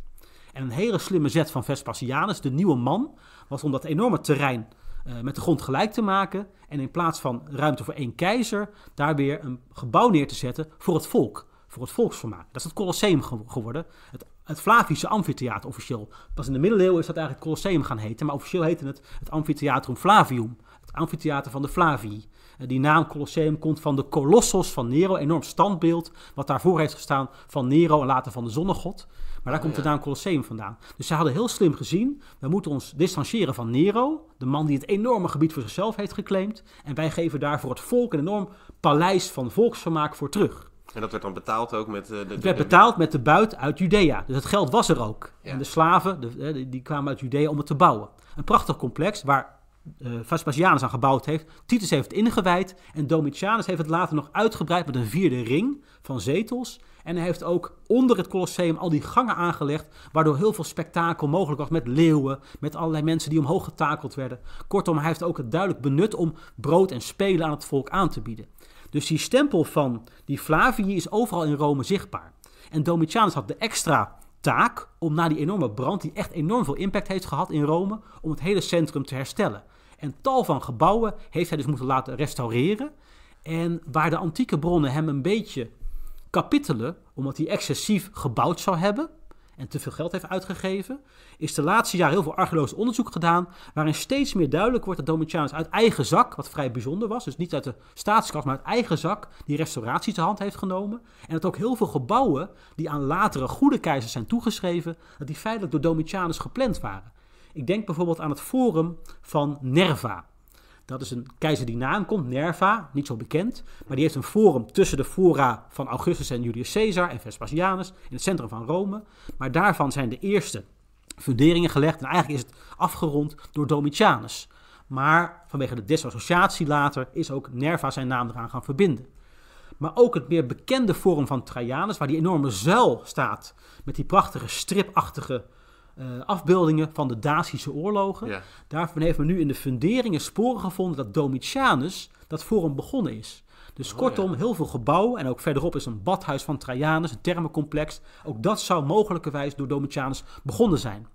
En een hele slimme zet van Vespasianus, de nieuwe man, was om dat enorme terrein eh, met de grond gelijk te maken. En in plaats van ruimte voor één keizer, daar weer een gebouw neer te zetten voor het volk. Voor het volksvermaak. Dat is het Colosseum geworden. Het het Flavische amfitheater officieel. Pas in de middeleeuwen is dat eigenlijk Colosseum gaan heten, maar officieel heette het het Amphitheatrum Flavium, het amfitheater van de Flavii. Eh, die naam Colosseum komt van de Colossos van Nero, enorm standbeeld wat daarvoor heeft gestaan van Nero en later van de zonnegod. Maar daar oh komt de naam Colosseum vandaan. Dus ze hadden heel slim gezien, we moeten ons distancieren van Nero, de man die het enorme gebied voor zichzelf heeft geclaimd. En wij geven daarvoor het volk een enorm paleis van volksvermaak voor terug. En dat werd dan betaald ook met... De, eh, de, het werd betaald met de buit uit Judea. Dus het geld was er ook. En de slaven, de, eh, die kwamen uit Judea om het te bouwen. Een prachtig complex waar uh, Vespasianus aan gebouwd heeft. Titus heeft het ingewijd. En Domitianus heeft het later nog uitgebreid met een vierde ring van zetels. En hij heeft ook onder het Colosseum al die gangen aangelegd, waardoor heel veel spektakel mogelijk was met leeuwen, met allerlei mensen die omhoog getakeld werden. Kortom, hij heeft ook het duidelijk benut om brood en spelen aan het volk aan te bieden. Dus die stempel van die Flavie is overal in Rome zichtbaar. En Domitianus had de extra taak om na die enorme brand, die echt enorm veel impact heeft gehad in Rome, om het hele centrum te herstellen. En tal van gebouwen heeft hij dus moeten laten restaureren. En waar de antieke bronnen hem een beetje kapittelen, omdat hij excessief gebouwd zou hebben, en te veel geld heeft uitgegeven, is de laatste jaren heel veel argeloos onderzoek gedaan, waarin steeds meer duidelijk wordt dat Domitianus uit eigen zak, wat vrij bijzonder was, dus niet uit de staatskas, maar uit eigen zak, die restauratie te hand heeft genomen. En dat ook heel veel gebouwen die aan latere goede keizers zijn toegeschreven, dat die feitelijk door Domitianus gepland waren. Ik denk bijvoorbeeld aan het forum van Nerva, dat is een keizer die naam komt, Nerva, niet zo bekend. Maar die heeft een forum tussen de fora van Augustus en Julius Caesar en Vespasianus in het centrum van Rome. Maar daarvan zijn de eerste funderingen gelegd en eigenlijk is het afgerond door Domitianus. Maar vanwege de desassociatie later is ook Nerva zijn naam eraan gaan verbinden. Maar ook het meer bekende forum van Trajanus, waar die enorme zuil staat met die prachtige stripachtige eh, afbeeldingen van de Dacische oorlogen. Daarvan heeft men nu in de funderingen sporen gevonden dat Domitianus dat forum begonnen is. Dus oh, kortom, heel veel gebouwen en ook verderop is een badhuis van Trajanus, een thermencomplex. Ook dat zou mogelijkerwijs door Domitianus begonnen zijn.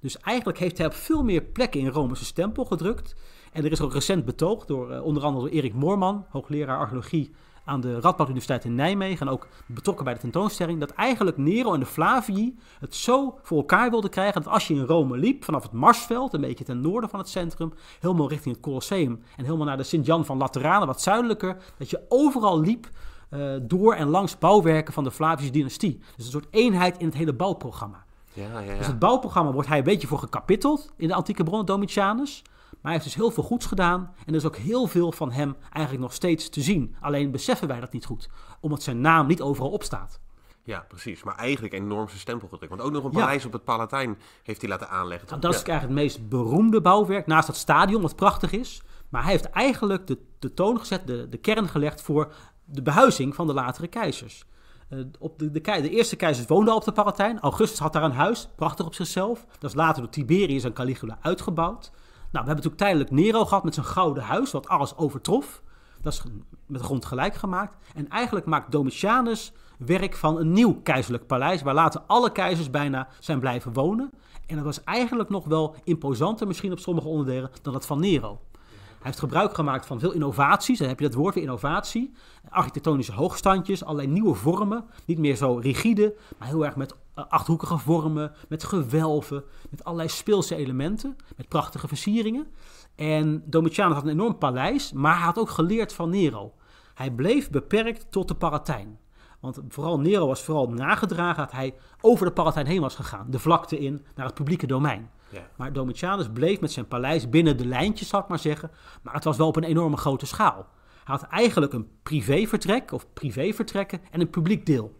Dus eigenlijk heeft hij op veel meer plekken in Rome zijn stempel gedrukt. En er is ook recent betoogd door eh, onder andere door Erik Moorman, hoogleraar archeologie aan de Radboud Universiteit in Nijmegen en ook betrokken bij de tentoonstelling, dat eigenlijk Nero en de Flavii het zo voor elkaar wilden krijgen dat als je in Rome liep, vanaf het Marsveld, een beetje ten noorden van het centrum, helemaal richting het Colosseum en helemaal naar de Sint-Jan van Lateranen, wat zuidelijker, dat je overal liep eh, door en langs bouwwerken van de Flavische dynastie. Dus een soort eenheid in het hele bouwprogramma. Ja, ja, Dus het bouwprogramma wordt hij een beetje voor gekapiteld in de antieke bronnen Domitianus hij heeft dus heel veel goeds gedaan en er is ook heel veel van hem eigenlijk nog steeds te zien. Alleen beseffen wij dat niet goed, omdat zijn naam niet overal opstaat. Ja, precies. Maar eigenlijk enorm zijn stempel gedrukt. Want ook nog een paleis op het Palatijn heeft hij laten aanleggen. Nou, dat is eigenlijk het meest beroemde bouwwerk naast dat stadion, wat prachtig is. Maar hij heeft eigenlijk de, de toon gezet, de, de kern gelegd voor de behuizing van de latere keizers. Eh, op de, de, de, eerste keizers woonden op de Palatijn. Augustus had daar een huis, prachtig op zichzelf. Dat is later door Tiberius en Caligula uitgebouwd. Nou, we hebben natuurlijk tijdelijk Nero gehad met zijn gouden huis, wat alles overtrof. Dat is met grond gelijk gemaakt. En eigenlijk maakt Domitianus werk van een nieuw keizerlijk paleis, waar later alle keizers bijna zijn blijven wonen. En dat was eigenlijk nog wel imposanter, misschien op sommige onderdelen, dan dat van Nero. Hij heeft gebruik gemaakt van veel innovaties, dan heb je dat woord weer innovatie. Architectonische hoogstandjes, allerlei nieuwe vormen, niet meer zo rigide, maar heel erg met eh, achthoekige vormen, met gewelven, met allerlei speelse elementen, met prachtige versieringen. En Domitianus had een enorm paleis, maar hij had ook geleerd van Nero. Hij bleef beperkt tot de Palatijn. Want vooral Nero was vooral nagedragen dat hij over de Palatijn heen was gegaan. De vlakte in, naar het publieke domein. Ja. Maar Domitianus bleef met zijn paleis binnen de lijntjes, zal ik maar zeggen. Maar het was wel op een enorme grote schaal. Hij had eigenlijk een privévertrek of privévertrekken en een publiek deel.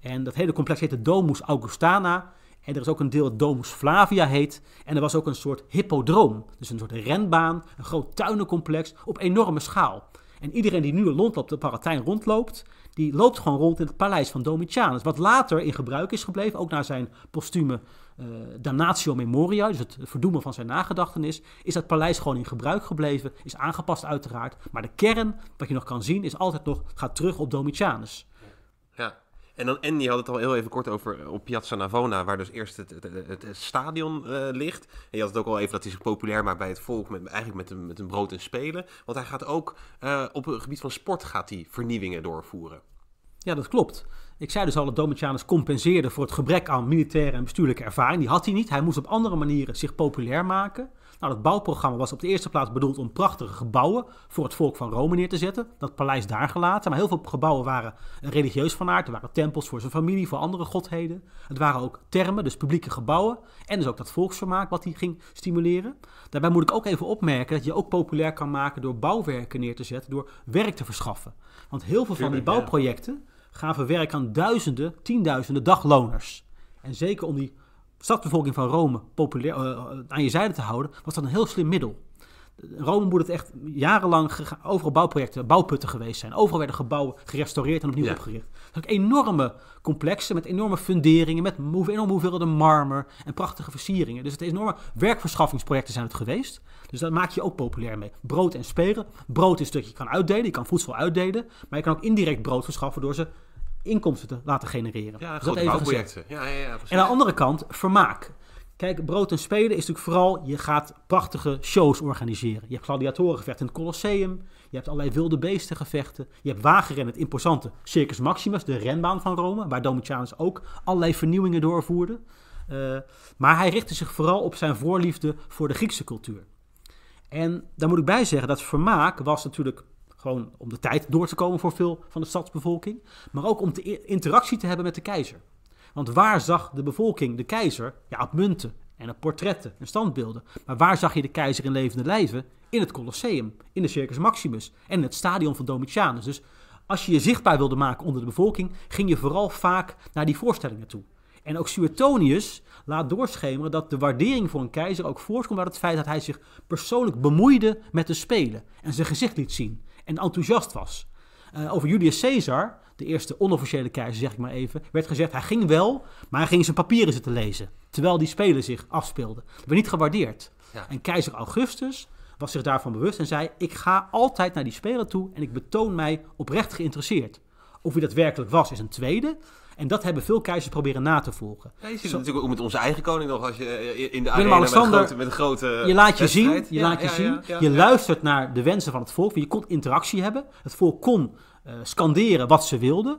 En dat hele complex heette Domus Augustana. En er is ook een deel dat Domus Flavia heet. En er was ook een soort hippodroom. Dus een soort renbaan, een groot tuinencomplex op enorme schaal. En iedereen die nu rondloopt, de Palatijn rondloopt, die loopt gewoon rond in het paleis van Domitianus. Wat later in gebruik is gebleven, ook na zijn postume uh, damnatio memoria, dus het verdoemen van zijn nagedachtenis, is dat paleis gewoon in gebruik gebleven, is aangepast uiteraard. Maar de kern, wat je nog kan zien, is altijd nog, gaat terug op Domitianus. En dan Andy had het al heel even kort over eh, op Piazza Navona, waar dus eerst het, het, stadion eh, ligt. En je had het ook al even dat hij zich populair maakt bij het volk, met, eigenlijk met een, met een brood en spelen. Want hij gaat ook eh, op het gebied van sport gaat hij vernieuwingen doorvoeren. Ja, dat klopt. Ik zei dus al dat Domitianus compenseerde voor het gebrek aan militaire en bestuurlijke ervaring. Die had hij niet. Hij moest op andere manieren zich populair maken. Nou, dat bouwprogramma was op de eerste plaats bedoeld om prachtige gebouwen voor het volk van Rome neer te zetten. Dat paleis daar gelaten. Maar heel veel gebouwen waren religieus van aard. Er waren tempels voor zijn familie, voor andere godheden. Het waren ook termen, dus publieke gebouwen. En dus ook dat volksvermaak wat hij ging stimuleren. Daarbij moet ik ook even opmerken dat je ook populair kan maken door bouwwerken neer te zetten, door werk te verschaffen. Want heel veel van die bouwprojecten gaven werk aan duizenden, tienduizenden dagloners. En zeker om die stadsbevolking van Rome populair, eh, eh, aan je zijde te houden, was dat een heel slim middel. Rome moet het echt jarenlang overal bouwprojecten, bouwputten geweest zijn. Overal werden gebouwen gerestaureerd en opnieuw opgericht. Dat enorme complexen met enorme funderingen, met enorme hoeveelheden marmer en prachtige versieringen. Dus het enorme werkverschaffingsprojecten zijn het geweest. Dus dat maak je ook populair mee. Brood en speren. Brood is dat je kan uitdelen, je kan voedsel uitdelen, maar je kan ook indirect brood verschaffen door ze inkomsten te laten genereren. Ja, even bouwprojecten. Ja, ja, ja, en aan de andere kant, vermaak. Kijk, brood en spelen is natuurlijk vooral, je gaat prachtige shows organiseren. Je hebt gladiatorengevechten in het Colosseum, je hebt allerlei wilde beestengevechten, je hebt wagenrennen, het imposante Circus Maximus, de renbaan van Rome, waar Domitianus ook allerlei vernieuwingen doorvoerde. Eh, maar hij richtte zich vooral op zijn voorliefde voor de Griekse cultuur. En daar moet ik bij zeggen dat vermaak was natuurlijk gewoon om de tijd door te komen voor veel van de stadsbevolking. Maar ook om te interactie te hebben met de keizer. Want waar zag de bevolking de keizer? Ja, op munten en op portretten en standbeelden. Maar waar zag je de keizer in levende lijven? In het Colosseum, in de Circus Maximus en in het stadion van Domitianus. Dus als je je zichtbaar wilde maken onder de bevolking, ging je vooral vaak naar die voorstellingen toe. En ook Suetonius laat doorschemeren dat de waardering voor een keizer ook voortkomt uit het feit dat hij zich persoonlijk bemoeide met de Spelen en zijn gezicht liet zien en enthousiast was. Eh, over Julius Caesar, de eerste onofficiële keizer, zeg ik maar even, werd gezegd hij ging wel, maar hij ging zijn papieren zitten lezen. Terwijl die spelen zich afspeelden. Dat werd niet gewaardeerd. En keizer Augustus was zich daarvan bewust en zei: Ik ga altijd naar die spelen toe en ik betoon mij oprecht geïnteresseerd. Of wie dat werkelijk was, is een tweede. En dat hebben veel keizers proberen na te volgen. je ziet het natuurlijk ook met onze eigen koning nog. Als je eh, in de arena met, een grote, met een grote Je laat je zien, je, laat je, zien je luistert naar de wensen van het volk. Je kon interactie hebben. Het volk kon eh, scanderen wat ze wilden.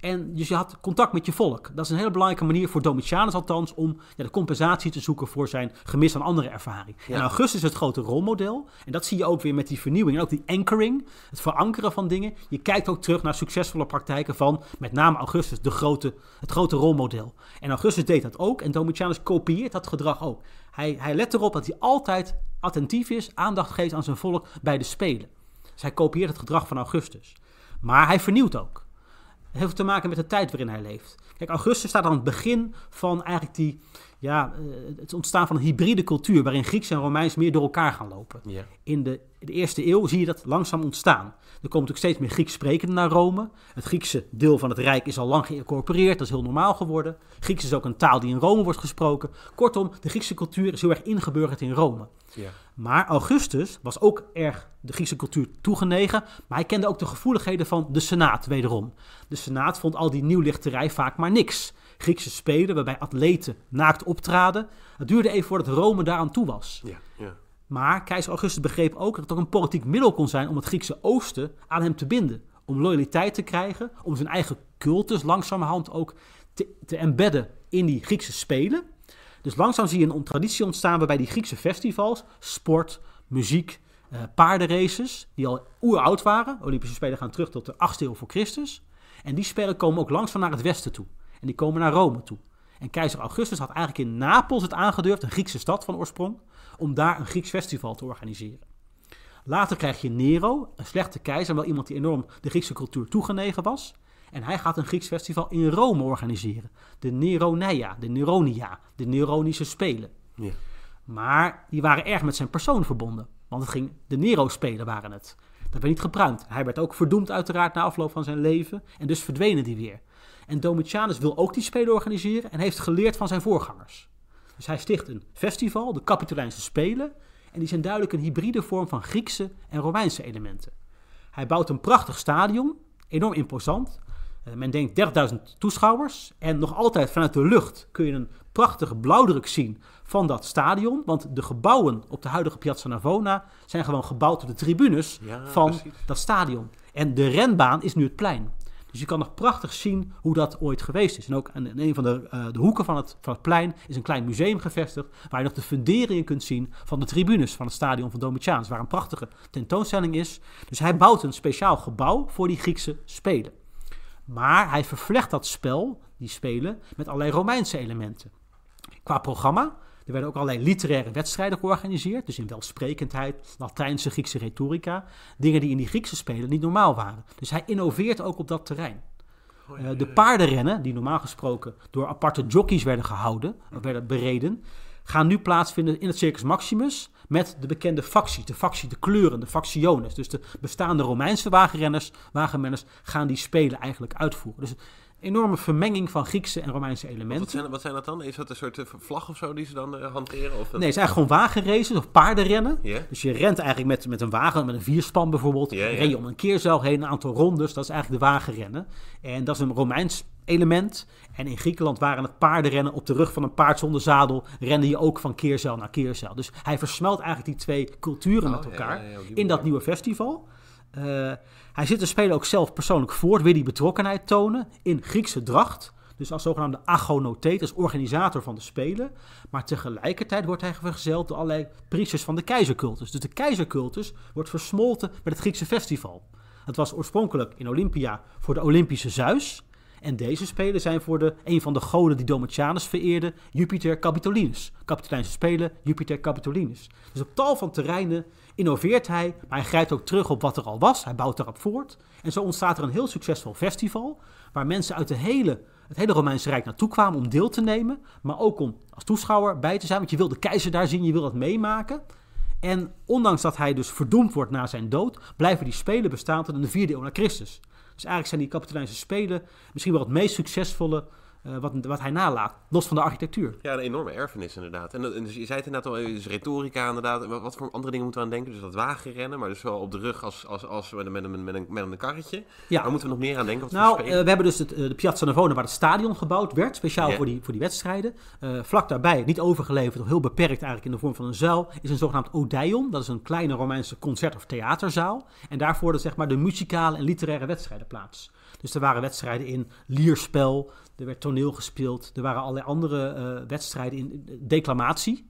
En dus je had contact met je volk. Dat is een hele belangrijke manier voor Domitianus althans om ja, de compensatie te zoeken voor zijn gemis aan andere ervaring. En augustus is het grote rolmodel. En dat zie je ook weer met die vernieuwing en ook die anchoring, het verankeren van dingen. Je kijkt ook terug naar succesvolle praktijken van met name augustus, de grote, het grote rolmodel. En augustus deed dat ook en Domitianus kopieert dat gedrag ook. Hij, hij let erop dat hij altijd attentief is, aandacht geeft aan zijn volk bij de Spelen. Dus hij kopieert het gedrag van Augustus. Maar hij vernieuwt ook heeft te maken met de tijd waarin hij leeft. Kijk, Augustus staat aan het begin van eigenlijk die, ja, eh, het ontstaan van een hybride cultuur... waarin Grieks en Romeins meer door elkaar gaan lopen. Ja. In de, de, eerste eeuw zie je dat langzaam ontstaan. Er komen ook steeds meer Grieks sprekenden naar Rome. Het Griekse deel van het Rijk is al lang geïncorporeerd. Dat is heel normaal geworden. Grieks is ook een taal die in Rome wordt gesproken. Kortom, de Griekse cultuur is heel erg ingeburgerd in Rome. Ja. Maar Augustus was ook erg de Griekse cultuur toegenegen, maar hij kende ook de gevoeligheden van de Senaat wederom. De Senaat vond al die nieuwlichterij vaak maar niks. Griekse spelen waarbij atleten naakt optraden. Het duurde even voordat Rome daaraan toe was. Ja, ja. Maar keizer Augustus begreep ook dat het ook een politiek middel kon zijn om het Griekse oosten aan hem te binden. Om loyaliteit te krijgen, om zijn eigen cultus langzamerhand ook te, te embedden in die Griekse spelen. Dus langzaam zie je een traditie ontstaan bij die Griekse festivals, sport, muziek, eh, paardenraces, die al oud waren. Olympische Spelen gaan terug tot de 8e eeuw voor Christus. En die spelen komen ook langzaam naar het westen toe. En die komen naar Rome toe. En keizer Augustus had eigenlijk in Napels het aangedurfd, een Griekse stad van oorsprong, om daar een Grieks festival te organiseren. Later krijg je Nero, een slechte keizer, wel iemand die enorm de Griekse cultuur toegenegen was. En hij gaat een Grieks festival in Rome organiseren. De Neronia, de Neronia, de Neronische Spelen. Ja. Maar die waren erg met zijn persoon verbonden. Want het ging, de Nero-spelen waren het. Dat werd niet gepruimd. Hij werd ook verdoemd uiteraard na afloop van zijn leven. En dus verdwenen die weer. En Domitianus wil ook die spelen organiseren en heeft geleerd van zijn voorgangers. Dus hij sticht een festival, de Capitolijnse Spelen. En die zijn duidelijk een hybride vorm van Griekse en Romeinse elementen. Hij bouwt een prachtig stadion, enorm imposant. Eh, men denkt 30.000 toeschouwers. En nog altijd vanuit de lucht kun je een prachtige blauwdruk zien van dat stadion. Want de gebouwen op de huidige Piazza Navona zijn gewoon gebouwd op de tribunes van dat stadion. En de renbaan is nu het plein. Dus je kan nog prachtig zien hoe dat ooit geweest is. En ook aan een van de, eh, de hoeken van het, van het plein is een klein museum gevestigd. Waar je nog de funderingen kunt zien van de tribunes van het stadion van Domitiaans. Waar een prachtige tentoonstelling is. Dus hij bouwt een speciaal gebouw voor die Griekse Spelen. Maar hij vervlecht dat spel, die spelen, met allerlei Romeinse elementen. Qua programma, er werden ook allerlei literaire wedstrijden georganiseerd, dus in welsprekendheid, Latijnse, Griekse retorica. Dingen die in die Griekse spelen niet normaal waren. Dus hij innoveert ook op dat terrein. Eh, de paardenrennen, die normaal gesproken door aparte jockeys werden gehouden, werden bereden, gaan nu plaatsvinden in het Circus Maximus met de bekende factie, de factie, de kleuren, de factiones. Dus de bestaande Romeinse wagenrenners, wagenmenners gaan die spelen eigenlijk uitvoeren. Dus enorme vermenging van Griekse en Romeinse elementen. Wat zijn, wat zijn, dat dan? Is dat een soort eh, vlag of zo die ze dan eh, hanteren? Of Nee, het zijn eigenlijk gewoon wagenraces of paardenrennen. Dus je rent eigenlijk met, met een wagen, met een vierspan bijvoorbeeld. Yeah, yeah. je om een keerzuil heen, een aantal rondes. Dat is eigenlijk de wagenrennen. En dat is een Romeins element. En in Griekenland waren het paardenrennen op de rug van een paard zonder zadel. rende je ook van keerzeil naar keerzeil. Dus hij versmelt eigenlijk die twee culturen met oh, elkaar in dat nieuwe festival. Eh, hij zit de speler ook zelf persoonlijk voort, Wil die betrokkenheid tonen in Griekse dracht. Dus als zogenaamde agonotheet, als organisator van de Spelen. Maar tegelijkertijd wordt hij vergezeld door allerlei priesters van de keizercultus. Dus de keizercultus wordt versmolten met het Griekse festival. Het was oorspronkelijk in Olympia voor de Olympische Zeus. En deze spelen zijn voor de, een van de goden die Domitianus vereerde, Jupiter Capitolinus. Capitolijnse spelen, Jupiter Capitolinus. Dus op tal van terreinen innoveert hij, maar hij grijpt ook terug op wat er al was. Hij bouwt daarop voort. En zo ontstaat er een heel succesvol festival, waar mensen uit de hele, het hele Romeinse Rijk naartoe kwamen om deel te nemen, maar ook om als toeschouwer bij te zijn, want je wil de keizer daar zien, je wil dat meemaken. En ondanks dat hij dus verdoemd wordt na zijn dood, blijven die spelen bestaan tot in de 4e eeuw na Christus. Dus eigenlijk zijn die kapiteinse Spelen misschien wel het meest succesvolle eh, wat, wat, hij nalaat, los van de architectuur. Ja, een enorme erfenis inderdaad. En, dus je zei het inderdaad al, eh, dus retorica inderdaad. Wat, wat, voor andere dingen moeten we aan denken? Dus dat wagenrennen, maar dus wel op de rug als, als, als met, met, met, met, een, met een karretje. Ja. moeten we nog meer aan denken? nou, eh, we hebben dus het, de Piazza Navona waar het stadion gebouwd werd, speciaal voor, die, voor die wedstrijden. vlak daarbij, niet overgeleverd, of heel beperkt eigenlijk in de vorm van een zuil, is een zogenaamd Odeion. Dat is een kleine Romeinse concert- of theaterzaal. En daar vonden zeg maar de muzikale en literaire wedstrijden plaats. Dus er waren wedstrijden in lierspel, er werd toneel gespeeld. Er waren allerlei andere eh, wedstrijden in eh, declamatie.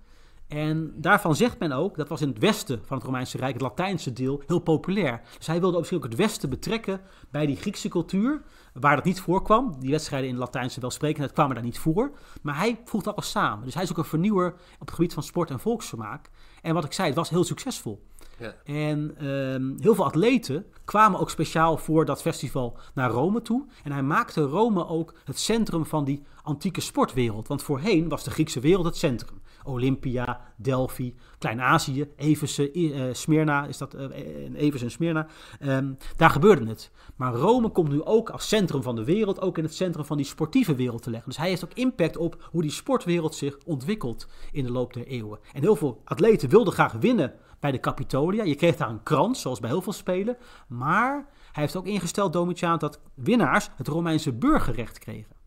En daarvan zegt men ook, dat was in het westen van het Romeinse Rijk, het Latijnse deel, heel populair. Dus hij wilde zich ook het westen betrekken bij die Griekse cultuur waar dat niet voorkwam. Die wedstrijden in Latijnse welsprekendheid kwamen daar niet voor. Maar hij voegt alles samen. Dus hij is ook een vernieuwer op het gebied van sport en volksvermaak. En wat ik zei, het was heel succesvol. Ja. En ehm, heel veel atleten kwamen ook speciaal voor dat festival naar Rome toe. En hij maakte Rome ook het centrum van die antieke sportwereld. Want voorheen was de Griekse wereld het centrum. Olympia, Delphi, Klein-Azië, Eversen, uh, eh, Smyrna, is dat, uh, en Smyrna. Ehm, daar gebeurde het. Maar Rome komt nu ook als centrum van de wereld, ook in het centrum van die sportieve wereld te leggen. Dus hij heeft ook impact op hoe die sportwereld zich ontwikkelt in de loop der eeuwen. En heel veel atleten wilden graag winnen bij de Capitolia. Je kreeg daar een krans, zoals bij heel veel spelen. Maar hij heeft ook ingesteld, Domitiaan, dat winnaars het Romeinse burgerrecht kregen.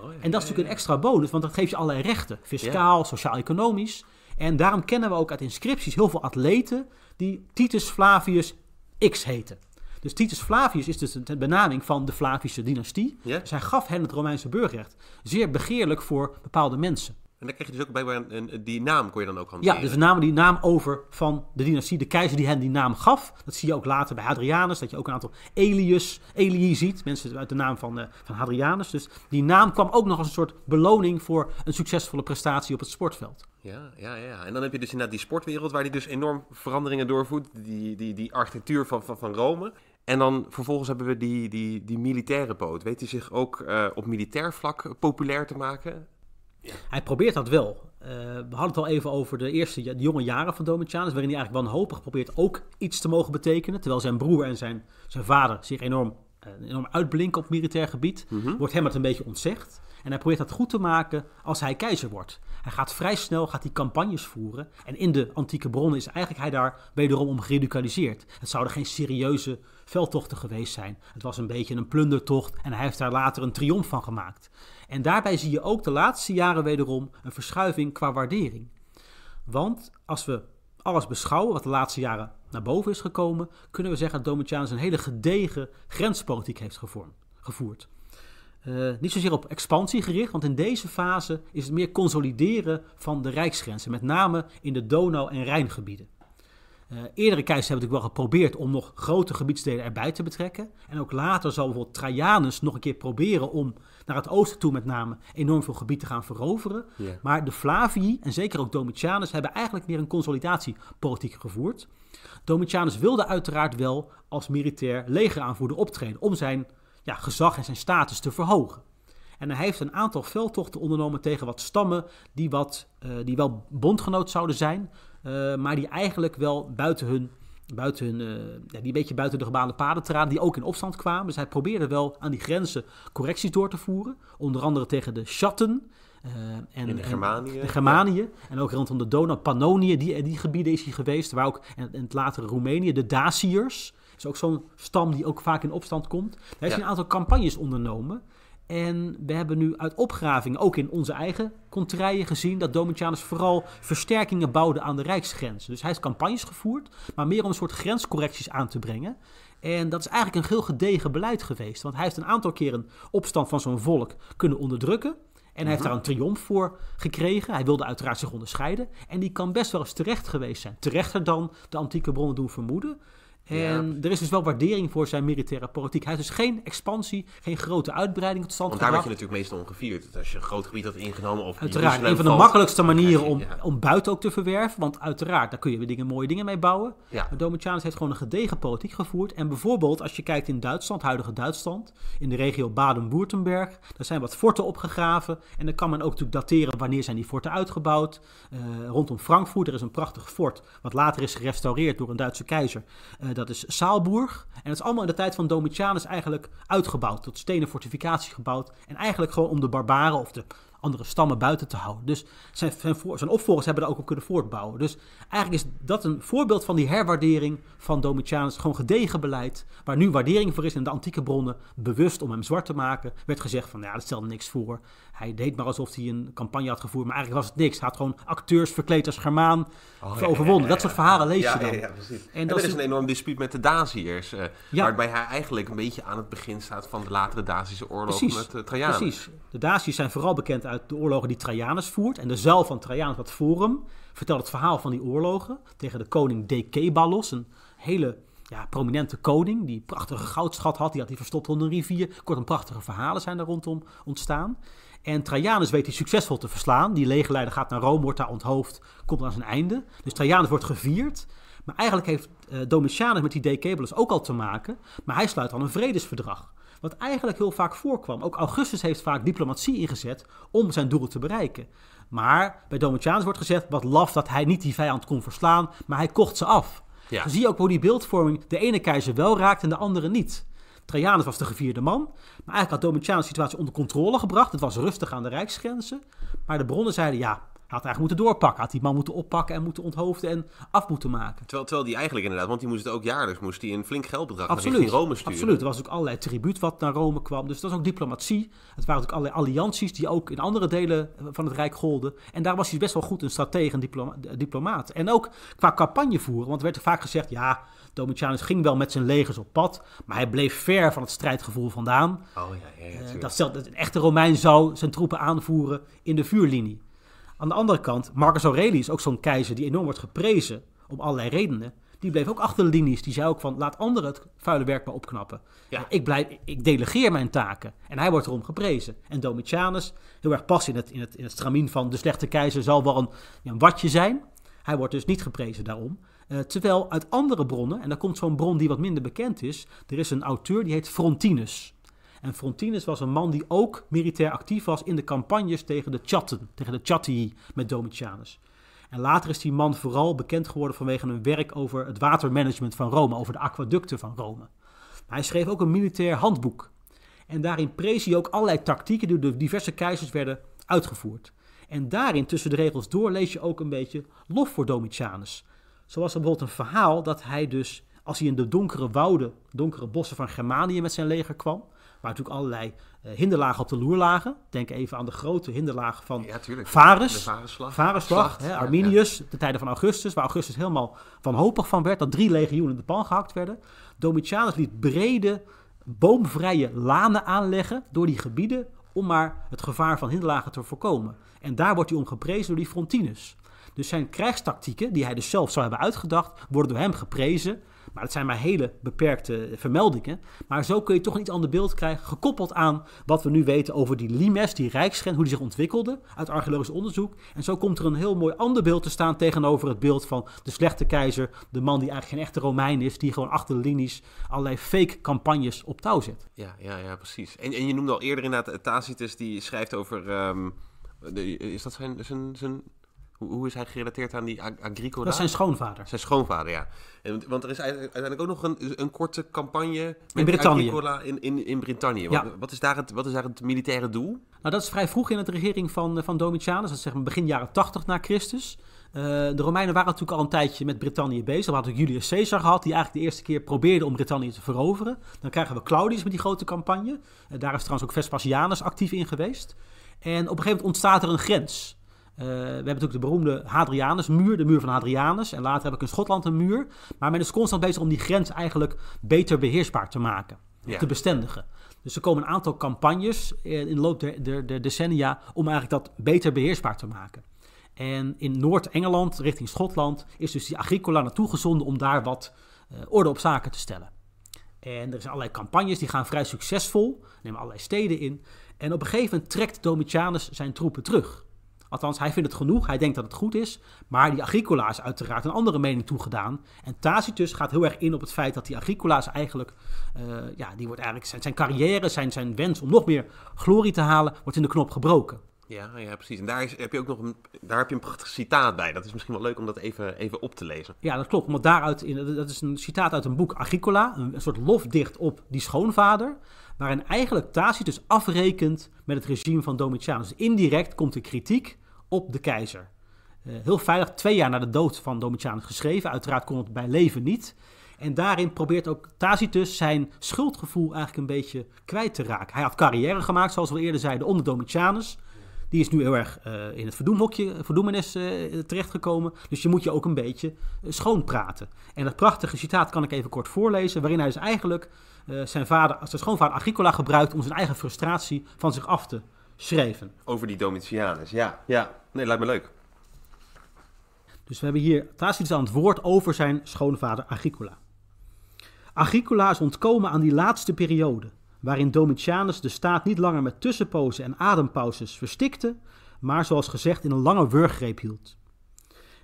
Oh, en dat is natuurlijk een extra bonus, want dat geeft je allerlei rechten. Fiscaal, sociaal-economisch. En daarom kennen we ook uit inscripties heel veel atleten die Titus Flavius X heten. Dus Titus Flavius is dus de benaming van de Flavische dynastie. Zij gaf hen het Romeinse burgerrecht. Zeer begeerlijk voor bepaalde mensen. En dan kreeg je dus ook bij een, een, die naam kon je dan ook handelen. Ja, dus we namen die naam over van de dynastie, de keizer die hen die naam gaf. Dat zie je ook later bij Hadrianus, dat je ook een aantal Elius, Elii ziet. Mensen uit de naam van, eh, van Hadrianus. Dus die naam kwam ook nog als een soort beloning voor een succesvolle prestatie op het sportveld. Ja, ja, ja. En dan heb je dus inderdaad die sportwereld waar die dus enorm veranderingen doorvoert. Die, die, die architectuur van, van, van Rome. En dan vervolgens hebben we die, die, die militaire poot. Weet hij zich ook eh, op militair vlak populair te maken? Hij probeert dat wel. Eh, we hadden het al even over de eerste de jonge jaren van Domitianus, waarin hij eigenlijk wanhopig probeert ook iets te mogen betekenen. Terwijl zijn broer en zijn, zijn vader zich enorm, eh, enorm uitblinken op militair gebied, mhm. wordt hem het een beetje ontzegd. En hij probeert dat goed te maken als hij keizer wordt. Hij gaat vrij snel gaat die campagnes voeren. En in de antieke bronnen is eigenlijk hij daar wederom om geradicaliseerd. Het zouden geen serieuze veldtochten geweest zijn. Het was een beetje een plundertocht en hij heeft daar later een triomf van gemaakt. En daarbij zie je ook de laatste jaren wederom een verschuiving qua waardering. Want als we alles beschouwen wat de laatste jaren naar boven is gekomen, kunnen we zeggen dat Domitianus een hele gedegen grenspolitiek heeft gevormd, gevoerd. Eh, niet zozeer op expansie gericht, want in deze fase is het meer consolideren van de rijksgrenzen, met name in de Donau- en Rijngebieden. Eh, eerdere keizers hebben natuurlijk wel geprobeerd om nog grote gebiedsdelen erbij te betrekken. En ook later zal bijvoorbeeld Trajanus nog een keer proberen om naar het oosten toe met name enorm veel gebied te gaan veroveren. Maar de Flavii en zeker ook Domitianus hebben eigenlijk meer een consolidatiepolitiek gevoerd. Domitianus wilde uiteraard wel als militair legeraanvoerder optreden om zijn ja, gezag en zijn status te verhogen. En hij heeft een aantal veldtochten ondernomen tegen wat stammen die, wat, eh, die wel bondgenoot zouden zijn, eh, maar die eigenlijk wel buiten hun, buiten hun eh, die een beetje buiten de gebaande paden traden, die ook in opstand kwamen. Dus hij probeerde wel aan die grenzen correcties door te voeren, onder andere tegen de Chatten. en, in de Germanië. En ook rondom de Donau, Pannonië, die, die gebieden is hij geweest. Waar ook, en, het latere Roemenië, de Daciërs. is ook zo'n stam die ook vaak in opstand komt. hij heeft een aantal campagnes ondernomen. En we hebben nu uit opgravingen, ook in onze eigen contraien, gezien dat Domitianus vooral versterkingen bouwde aan de rijksgrenzen. Dus hij heeft campagnes gevoerd, maar meer om een soort grenscorrecties aan te brengen. En dat is eigenlijk een heel gedegen beleid geweest. Want hij heeft een aantal keren opstand van zo'n volk kunnen onderdrukken. En hij heeft mhm. daar een triomf voor gekregen. Hij wilde uiteraard zich onderscheiden. En die kan best wel eens terecht geweest zijn. Terechter dan de antieke bronnen doen vermoeden. En er is dus wel waardering voor zijn militaire politiek. Hij heeft dus geen expansie, geen grote uitbreiding tot stand Want daar werd je natuurlijk meestal ongevierd. Als je een groot gebied had ingenomen of Uiteraard, een van de makkelijkste manieren om, om buiten ook te verwerven. Want uiteraard, daar kun je weer dingen, mooie dingen mee bouwen. Ja. Maar Domitianus heeft gewoon een gedegen politiek gevoerd. En bijvoorbeeld, als je kijkt in Duitsland, huidige Duitsland, in de regio Baden-Württemberg, daar zijn wat forten opgegraven. En dan kan men ook natuurlijk dateren wanneer zijn die forten uitgebouwd. Eh, rondom Frankfurt, er is een prachtig fort, wat later is gerestaureerd door een Duitse keizer. Eh, dat is Saalburg. En dat is allemaal in de tijd van Domitianus eigenlijk uitgebouwd. Tot stenen fortificatie gebouwd. En eigenlijk gewoon om de barbaren of de andere stammen buiten te houden. Dus zijn, zijn, opvolgers hebben daar ook op kunnen voortbouwen. Dus eigenlijk is dat een voorbeeld van die herwaardering van Domitianus. Gewoon gedegen beleid, waar nu waardering voor is. In de antieke bronnen, bewust om hem zwart te maken, werd gezegd van, ja, dat stelde niks voor. Hij deed maar alsof hij een campagne had gevoerd, maar eigenlijk was het niks. Hij had gewoon acteurs verkleed als Germaan oh, overwonnen. dat soort verhalen lees je dan. Ja, precies. En, dat is een enorm dispuut met de Daciërs, eh, waarbij hij eigenlijk een beetje aan het begin staat van de latere Dazische oorlog precies, met uh, Precies. De Daciërs zijn vooral bekend uit de oorlogen die Trajanus voert. En de zaal van Trajanus, dat forum, vertelt het verhaal van die oorlogen tegen de koning Dekebalos, een hele ja, prominente koning die een prachtige goudschat had. Die had hij verstopt onder een rivier. Kortom, prachtige verhalen zijn daar rondom ontstaan. En Trajanus weet hij succesvol te verslaan. Die legerleider gaat naar Rome, wordt daar onthoofd, komt aan zijn einde. Dus Trajanus wordt gevierd. Maar eigenlijk heeft eh, Domitianus met die Decebalus ook al te maken. Maar hij sluit al een vredesverdrag. Wat eigenlijk heel vaak voorkwam. Ook Augustus heeft vaak diplomatie ingezet om zijn doelen te bereiken. Maar bij Domitianus wordt gezegd, wat laf dat hij niet die vijand kon verslaan, maar hij kocht ze af. Ja. zie je ook hoe die beeldvorming de ene keizer wel raakt en de andere niet. Trajanus was de gevierde man, maar eigenlijk had Domitianus de situatie onder controle gebracht. Het was rustig aan de rijksgrenzen. Maar de bronnen zeiden, ja, had eigenlijk moeten doorpakken. Had die man moeten oppakken en moeten onthoofden en af moeten maken. Terwijl, terwijl die eigenlijk inderdaad, want die moest het ook jaarlijks, moest hij een flink geldbedrag absoluut, Rome sturen. Absoluut, er was ook allerlei tribuut wat naar Rome kwam. Dus dat was ook diplomatie. Het waren ook allerlei allianties die ook in andere delen van het Rijk golden. En daar was hij best wel goed een stratege en diploma diplomaat. En ook qua campagne voeren, want er werd vaak gezegd, ja, Domitianus ging wel met zijn legers op pad, maar hij bleef ver van het strijdgevoel vandaan. Oh, ja, ja, eh, dat, stelt, een echte Romein zou zijn troepen aanvoeren in de vuurlinie. Aan de andere kant, Marcus Aurelius, ook zo'n keizer die enorm wordt geprezen om allerlei redenen. Die bleef ook achter de linies. Die zei ook van, laat anderen het vuile werk maar opknappen. Ja. Ik, blijf, ik delegeer mijn taken. En hij wordt erom geprezen. En Domitianus, heel erg pas in het, in het, in het stramien van de slechte keizer, zal wel een, watje zijn. Hij wordt dus niet geprezen daarom. Eh, terwijl uit andere bronnen, en daar komt zo'n bron die wat minder bekend is. Er is een auteur die heet Frontinus. En Frontinus was een man die ook militair actief was in de campagnes tegen de Chatten, tegen de Chatti met Domitianus. En later is die man vooral bekend geworden vanwege een werk over het watermanagement van Rome, over de aquaducten van Rome. hij schreef ook een militair handboek. En daarin prees hij ook allerlei tactieken die door de diverse keizers werden uitgevoerd. En daarin, tussen de regels door, lees je ook een beetje lof voor Domitianus. Zo was er bijvoorbeeld een verhaal dat hij dus, als hij in de donkere wouden, donkere bossen van Germanië met zijn leger kwam, natuurlijk allerlei eh, hinderlagen op de loer lagen. Denk even aan de grote hinderlagen van ja, Varus. de Varusslag Arminius, ja, de tijden van Augustus, waar Augustus helemaal wanhopig van werd, dat drie legioenen de pan gehakt werden. Domitianus liet brede, boomvrije lanen aanleggen door die gebieden om maar het gevaar van hinderlagen te voorkomen. En daar wordt hij om geprezen door die Frontinus. Dus zijn krijgstactieken, die hij dus zelf zou hebben uitgedacht, worden door hem geprezen. Maar dat zijn maar hele beperkte vermeldingen. Maar zo kun je toch niet iets ander beeld krijgen, gekoppeld aan wat we nu weten over die limes, die rijksgrens, hoe die zich ontwikkelde uit archeologisch onderzoek. En zo komt er een heel mooi ander beeld te staan tegenover het beeld van de slechte keizer, de man die eigenlijk geen echte Romein is, die gewoon achter de linies allerlei fake campagnes op touw zet. Ja, ja, ja precies. En, en je noemde al eerder inderdaad eh, Tacitus, die schrijft over... Ehm, is dat zijn, zijn, zijn hoe, is hij gerelateerd aan, die, Agricola? Dat is zijn schoonvader. Zijn schoonvader, ja. En, want er is uiteindelijk ook nog een, een korte campagne in Britannië. Agricola in, in, in Wat, is daar het, wat is het militaire doel? Nou, dat is vrij vroeg in het regering van, eh, van Domitianus. Dat is zeg maar begin jaren 80 na Christus. Eh, de Romeinen waren natuurlijk al een tijdje met Brittannië bezig. We hadden Julius Caesar gehad, die eigenlijk de eerste keer probeerde om Brittannië te veroveren. Dan krijgen we Claudius met die grote campagne. Eh, daar is trouwens ook Vespasianus actief in geweest. En op een gegeven moment ontstaat er een grens. Eh, we hebben natuurlijk de beroemde hadrianus de muur van Hadrianus. En later heb ik in Schotland een muur. Maar men is constant bezig om die grens eigenlijk beter beheersbaar te maken, ja. te bestendigen. Dus er komen een aantal campagnes eh, in de loop der, decennia om eigenlijk dat beter beheersbaar te maken. En in Noord-Engeland, richting Schotland, is dus die Agricola naartoe gezonden om daar wat eh, orde op zaken te stellen. En er zijn allerlei campagnes, die gaan vrij succesvol, nemen allerlei steden in. En op een gegeven moment trekt Domitianus zijn troepen terug. Althans, hij vindt het genoeg, hij denkt dat het goed is. Maar die Agricola is uiteraard een andere mening toegedaan. En Tacitus gaat heel erg in op het feit dat die Agricola's eigenlijk, eh, ja, die wordt eigenlijk zijn, zijn carrière, zijn, zijn wens om nog meer glorie te halen, wordt in de knop gebroken. Ja, nou ja, precies. En daar, is, heb je ook nog een, daar heb je een prachtig citaat bij. Dat is misschien wel leuk om dat even, even op te lezen. Ja, dat klopt. Want daaruit, dat is een citaat uit een boek Agricola. Een, een soort lofdicht op die schoonvader waarin eigenlijk Tacitus afrekent met het regime van Domitianus. indirect komt de kritiek op de keizer. Eh, heel veilig twee jaar na de dood van Domitianus geschreven. Uiteraard kon het bij leven niet. En daarin probeert ook Tacitus zijn schuldgevoel eigenlijk een beetje kwijt te raken. Hij had carrière gemaakt, zoals we eerder zeiden, onder Domitianus. Die is nu heel erg eh, in het verdoemhokje, verdoemenis eh, terechtgekomen. Dus je moet je ook een beetje eh, schoon praten. En dat prachtige citaat kan ik even kort voorlezen, waarin hij dus eigenlijk zijn, vader, zijn schoonvader Agricola gebruikt om zijn eigen frustratie van zich af te schrijven. Over die Domitianus, ja. Ja, nee, lijkt me leuk. Dus we hebben hier Tacitus aan het woord over zijn schoonvader Agricola. Agricola is ontkomen aan die laatste periode, waarin Domitianus de staat niet langer met tussenpozen en adempauzes verstikte, maar zoals gezegd in een lange wurggreep hield.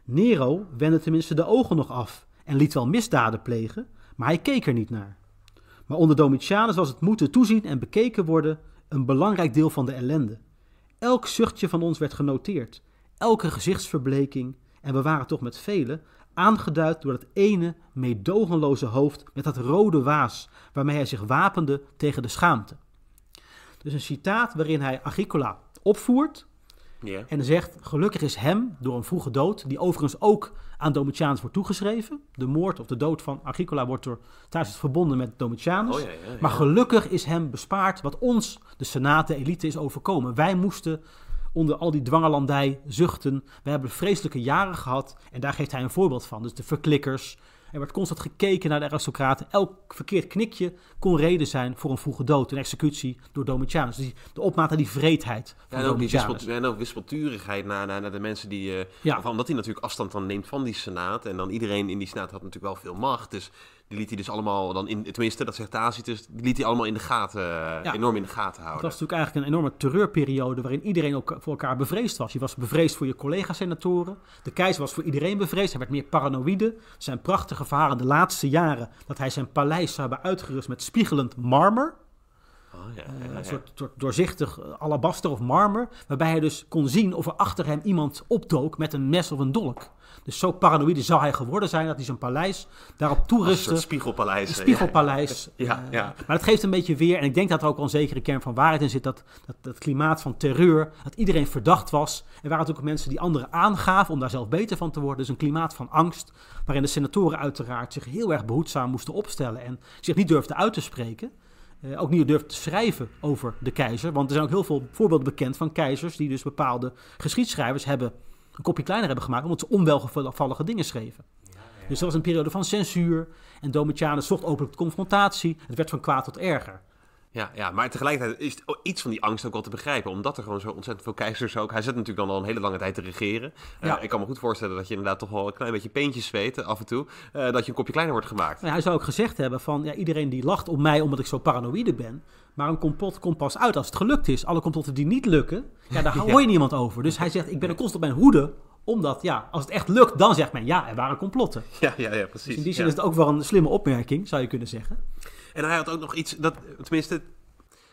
Nero wendde tenminste de ogen nog af en liet wel misdaden plegen, maar hij keek er niet naar. Maar onder Domitianus was het moeten toezien en bekeken worden een belangrijk deel van de ellende. Elk zuchtje van ons werd genoteerd, elke gezichtsverbleking, en we waren toch met velen aangeduid door dat ene meedogenloze hoofd met dat rode waas waarmee hij zich wapende tegen de schaamte. Dus een citaat waarin hij Agricola opvoert en zegt: Gelukkig is hem door een vroege dood, die overigens ook aan Domitianus wordt toegeschreven. De moord of de dood van Agricola wordt door thuis verbonden met Domitianus. Oh, maar gelukkig is hem bespaard wat ons, de senaten elite, is overkomen. Wij moesten onder al die dwangelandij zuchten. We hebben vreselijke jaren gehad en daar geeft hij een voorbeeld van. Dus de verklikkers. Er werd constant gekeken naar de aristocraten. Elk verkeerd knikje kon reden zijn voor een vroege dood, een executie door Domitianus. Dus de opmaat aan die vreedheid ja, en, ook die wispelturigheid naar, naar, naar, de mensen die... Uh, ja. Omdat hij natuurlijk afstand dan neemt van die senaat. En dan iedereen in die senaat had natuurlijk wel veel macht. Dus die liet hij dus allemaal, dan in, tenminste, dat zegt Tacitus, die liet hij allemaal in de gaten, enorm in de gaten houden. Dat was natuurlijk eigenlijk een enorme terreurperiode waarin iedereen ook voor elkaar bevreesd was. Je was bevreesd voor je collega-senatoren. De keizer was voor iedereen bevreesd. Hij werd meer paranoïde. Zijn prachtige verhalen de laatste jaren dat hij zijn paleis zou hebben uitgerust met spiegelend marmer. Oh, ja, eh, Een soort, soort, doorzichtig eh, alabaster of marmer. Waarbij hij dus kon zien of er achter hem iemand opdook met een mes of een dolk. Dus zo paranoïde zou hij geworden zijn dat hij zijn paleis daarop toerustte. Een spiegelpaleis. Een eh, spiegelpaleis. <laughs> Ja, eh, ja, maar dat geeft een beetje weer, en ik denk dat er ook al een zekere kern van waarheid in zit, dat, dat, dat klimaat van terreur, dat iedereen verdacht was. Er waren natuurlijk mensen die anderen aangaven om daar zelf beter van te worden. Dus een klimaat van angst, waarin de senatoren uiteraard zich heel erg behoedzaam moesten opstellen en zich niet durfden uit te spreken. Eh, ook niet durft te schrijven over de keizer. Want er zijn ook heel veel voorbeelden bekend van keizers die dus bepaalde geschiedschrijvers hebben een kopje kleiner hebben gemaakt, omdat ze onwelgevallige dingen schreven. Dus dat was een periode van censuur en Domitianus zocht openlijk confrontatie. Het werd van kwaad tot erger. Ja, ja, maar tegelijkertijd is iets van die angst ook wel te begrijpen. Omdat er gewoon zo ontzettend veel keizers ook... Hij zit natuurlijk dan al een hele lange tijd te regeren. Eh, ik kan me goed voorstellen dat je inderdaad toch wel een klein beetje peentjes weet eh, af en toe. Eh, dat je een kopje kleiner wordt gemaakt. Nou hij zou ook gezegd hebben van... Ja, iedereen die lacht om mij omdat ik zo paranoïde ben... Maar een complot komt pas uit als het gelukt is. Alle complotten die niet lukken, ja, daar <laughs> hoor je niemand over. Dus hij zegt, ik ben er constant op mijn hoede. Omdat, ja, als het echt lukt, dan zegt men, ja, er waren complotten. Ja, ja, ja precies. Dus in die zin is het ook wel een slimme opmerking, zou je kunnen zeggen. En hij had ook nog iets, dat, tenminste,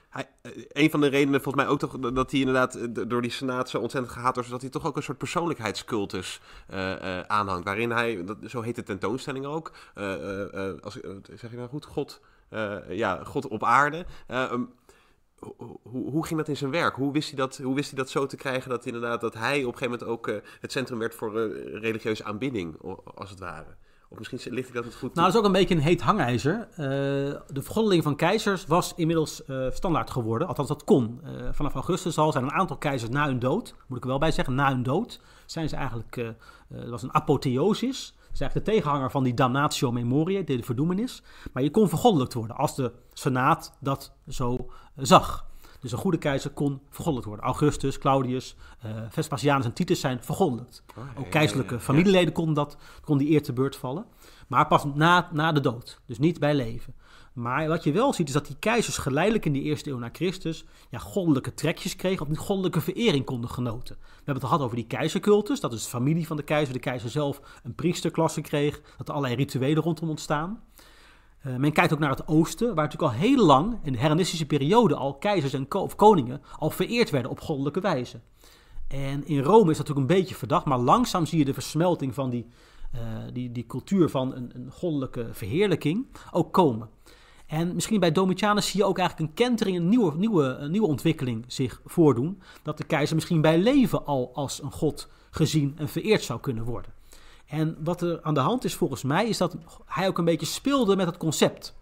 hij, eh, een van de redenen volgens mij ook toch dat hij inderdaad eh, door die senaat zo ontzettend gehaat was, dat hij toch ook een soort persoonlijkheidscultus eh, aanhangt. Waarin hij, dat, zo heet de tentoonstelling ook, als, zeg ik nou goed, God, ja, God op aarde. Ehm, hoe, hoe, ging dat in zijn werk? Hoe wist, hij dat, hoe wist hij dat zo te krijgen dat, inderdaad, dat hij op een gegeven moment ook het centrum werd voor religieuze aanbidding, als het ware? Of misschien ligt ik dat het goed Nou, dat is ook een beetje een heet hangijzer. Eh, de vergoddeling van keizers was inmiddels eh, standaard geworden. Althans, dat kon. Eh, vanaf augustus al zijn een aantal keizers na hun dood, moet ik er wel bij zeggen, na hun dood, zijn ze eigenlijk, dat was een apotheosis. Dat is eigenlijk de tegenhanger van die damnatio memoriae, de verdoemenis. Maar je kon vergoddelijkt worden als de Senaat dat zo zag. Dus een goede keizer kon vergoddelijk worden. Augustus, Claudius, eh, Vespasianus en Titus zijn vergoddelijk. Ah, Ook keizerlijke familieleden konden dat, kon die eer te beurt vallen. Maar pas na, na de dood, dus niet bij leven. Maar wat je wel ziet is dat die keizers geleidelijk in de eerste eeuw na Christus ja, goddelijke trekjes kregen die goddelijke verering konden genoten. We hebben het al gehad over die keizercultus, dat is de familie van de keizer, de keizer zelf een priesterklasse kreeg, dat er allerlei rituelen rondom ontstaan. Eh, men kijkt ook naar het oosten, waar natuurlijk al heel lang, in de Hellenistische periode, al keizers en of koningen al vereerd werden op goddelijke wijze. En in Rome is dat natuurlijk een beetje verdacht, maar langzaam zie je de versmelting van die, eh, die, die cultuur van een, een goddelijke verheerlijking ook komen. En misschien bij Domitianus zie je ook eigenlijk een kentering, een nieuwe, nieuwe, een nieuwe ontwikkeling zich voordoen. Dat de keizer misschien bij leven al als een god gezien en vereerd zou kunnen worden. En wat er aan de hand is volgens mij, is dat hij ook een beetje speelde met het concept.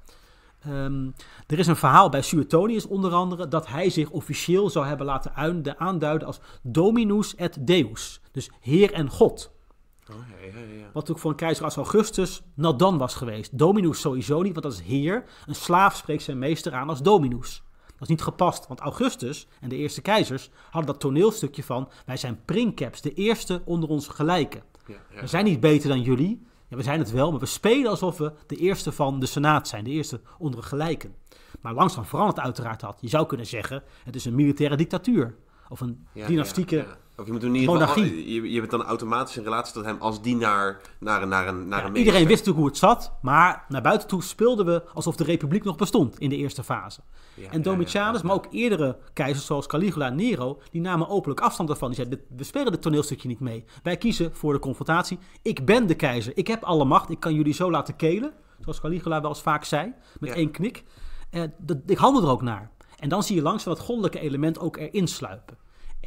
Ehm, er is een verhaal bij Suetonius onder andere dat hij zich officieel zou hebben laten aanduiden als Dominus et Deus. Dus Heer en God. Oh, ja, ja, ja. Wat ook voor een keizer als Augustus nadan was geweest. Dominus sowieso niet, want dat is heer. Een slaaf spreekt zijn meester aan als dominus. Dat is niet gepast, want Augustus en de eerste keizers hadden dat toneelstukje van wij zijn princeps, de eerste onder ons gelijken. Ja, we zijn niet beter dan jullie. Ja, we zijn het wel, maar we spelen alsof we de eerste van de Senaat zijn, de eerste onder gelijken. Maar langzaam verandert uiteraard dat. Je zou kunnen zeggen, het is een militaire dictatuur. Of een dynastieke je moet in ieder geval, je, je, bent dan automatisch in relatie tot hem als die naar, naar, naar een, naar ja, Iedereen wist natuurlijk hoe het zat, maar naar buiten toe speelden we alsof de republiek nog bestond in de eerste fase. en Domitianus, maar ook eerdere keizers zoals Caligula en Nero, die namen openlijk afstand ervan. Die zeiden, we spelen dit toneelstukje niet mee. Wij kiezen voor de confrontatie. Ik ben de keizer, ik heb alle macht, ik kan jullie zo laten kelen, zoals Caligula wel eens vaak zei, met één knik. Eh, dat, ik handel er ook naar. En dan zie je langzaam dat goddelijke element ook erin sluipen.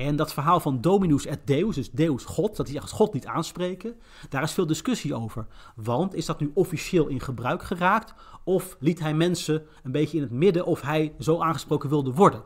En dat verhaal van Dominus et Deus, dus Deus God, dat hij zegt God niet aanspreken, daar is veel discussie over. Want is dat nu officieel in gebruik geraakt of liet hij mensen een beetje in het midden of hij zo aangesproken wilde worden?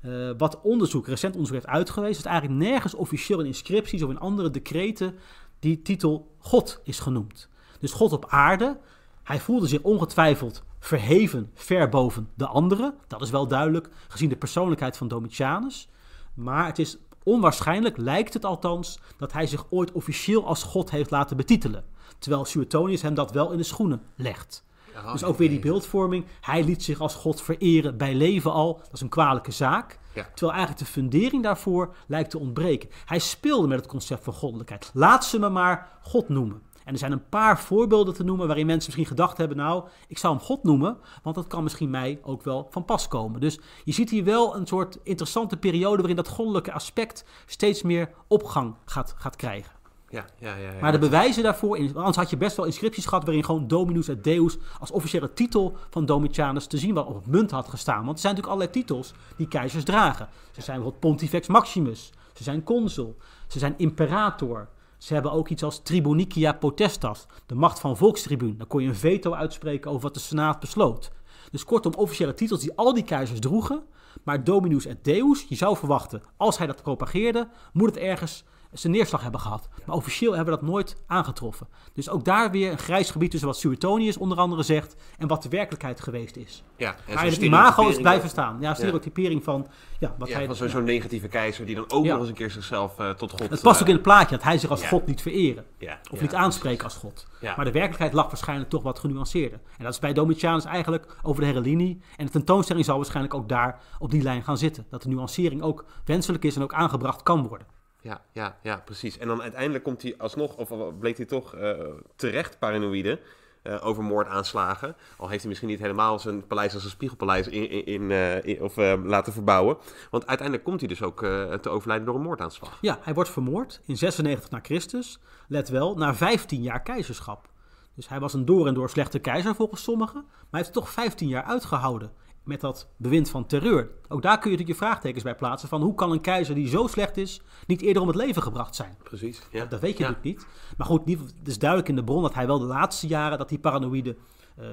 Eh, wat onderzoek, recent onderzoek heeft uitgewezen, is eigenlijk nergens officieel in inscripties of in andere decreten die titel God is genoemd. Dus God op aarde, hij voelde zich ongetwijfeld verheven ver boven de anderen. Dat is wel duidelijk gezien de persoonlijkheid van Domitianus. Maar het is onwaarschijnlijk, lijkt het althans, dat hij zich ooit officieel als God heeft laten betitelen. Terwijl Suetonius hem dat wel in de schoenen legt. dus ook weer die beeldvorming. Hij liet zich als God vereren bij leven al. Dat is een kwalijke zaak. Terwijl eigenlijk de fundering daarvoor lijkt te ontbreken. Hij speelde met het concept van goddelijkheid. Laat ze me maar God noemen. En er zijn een paar voorbeelden te noemen waarin mensen misschien gedacht hebben: nou, ik zou hem God noemen, want dat kan misschien mij ook wel van pas komen. Dus je ziet hier wel een soort interessante periode waarin dat goddelijke aspect steeds meer opgang gaat, gaat krijgen. Ja, ja, ja, ja, Maar de bewijzen daarvoor, anders had je best wel inscripties gehad waarin gewoon Dominus et Deus als officiële titel van Domitianus te zien was, op het munt had gestaan. Want er zijn natuurlijk allerlei titels die keizers dragen. Ze zijn bijvoorbeeld Pontifex Maximus, ze zijn consul, ze zijn imperator, ze hebben ook iets als tribunicia potestas, de macht van volkstribuun. Dan kon je een veto uitspreken over wat de Senaat besloot. Dus kortom, officiële titels die al die keizers droegen. Maar Dominus et Deus, je zou verwachten, als hij dat propageerde, moet het ergens een neerslag hebben gehad. Maar officieel hebben we dat nooit aangetroffen. Dus ook daar weer een grijs gebied tussen wat Suetonius onder andere zegt en wat de werkelijkheid geweest is. Ja, en maar het imago is blijven staan. Ja, stereotypering van ja, wat ja, hij... Van zo'n negatieve keizer die dan ook nog eens een keer zichzelf eh, tot God... Het past eh, ook in het plaatje dat hij zich als God niet vereren. Of niet aanspreken als God. Maar de werkelijkheid lag waarschijnlijk toch wat genuanceerder. En dat is bij Domitianus eigenlijk over de hele En de tentoonstelling zal waarschijnlijk ook daar op die lijn gaan zitten. Dat de nuancering ook wenselijk is en ook aangebracht kan worden ja, ja, ja, precies. En dan uiteindelijk komt hij alsnog, of bleek hij toch eh, terecht paranoïde uh, over moordaanslagen. Al heeft hij misschien niet helemaal zijn paleis als een spiegelpaleis in, in, eh, of, laten verbouwen. Want uiteindelijk komt hij dus ook te overlijden door een moordaanslag. Ja, hij wordt vermoord in 96 na Christus. Let wel, na 15 jaar keizerschap. Dus hij was een door en door slechte keizer volgens sommigen. Maar hij heeft toch 15 jaar uitgehouden met dat bewind van terreur. Ook daar kun je natuurlijk je vraagtekens bij plaatsen van hoe kan een keizer die zo slecht is niet eerder om het leven gebracht zijn? Precies. Ja. Dat, weet je natuurlijk niet. Maar goed, het is duidelijk in de bron dat hij wel de laatste jaren dat die paranoïde eh,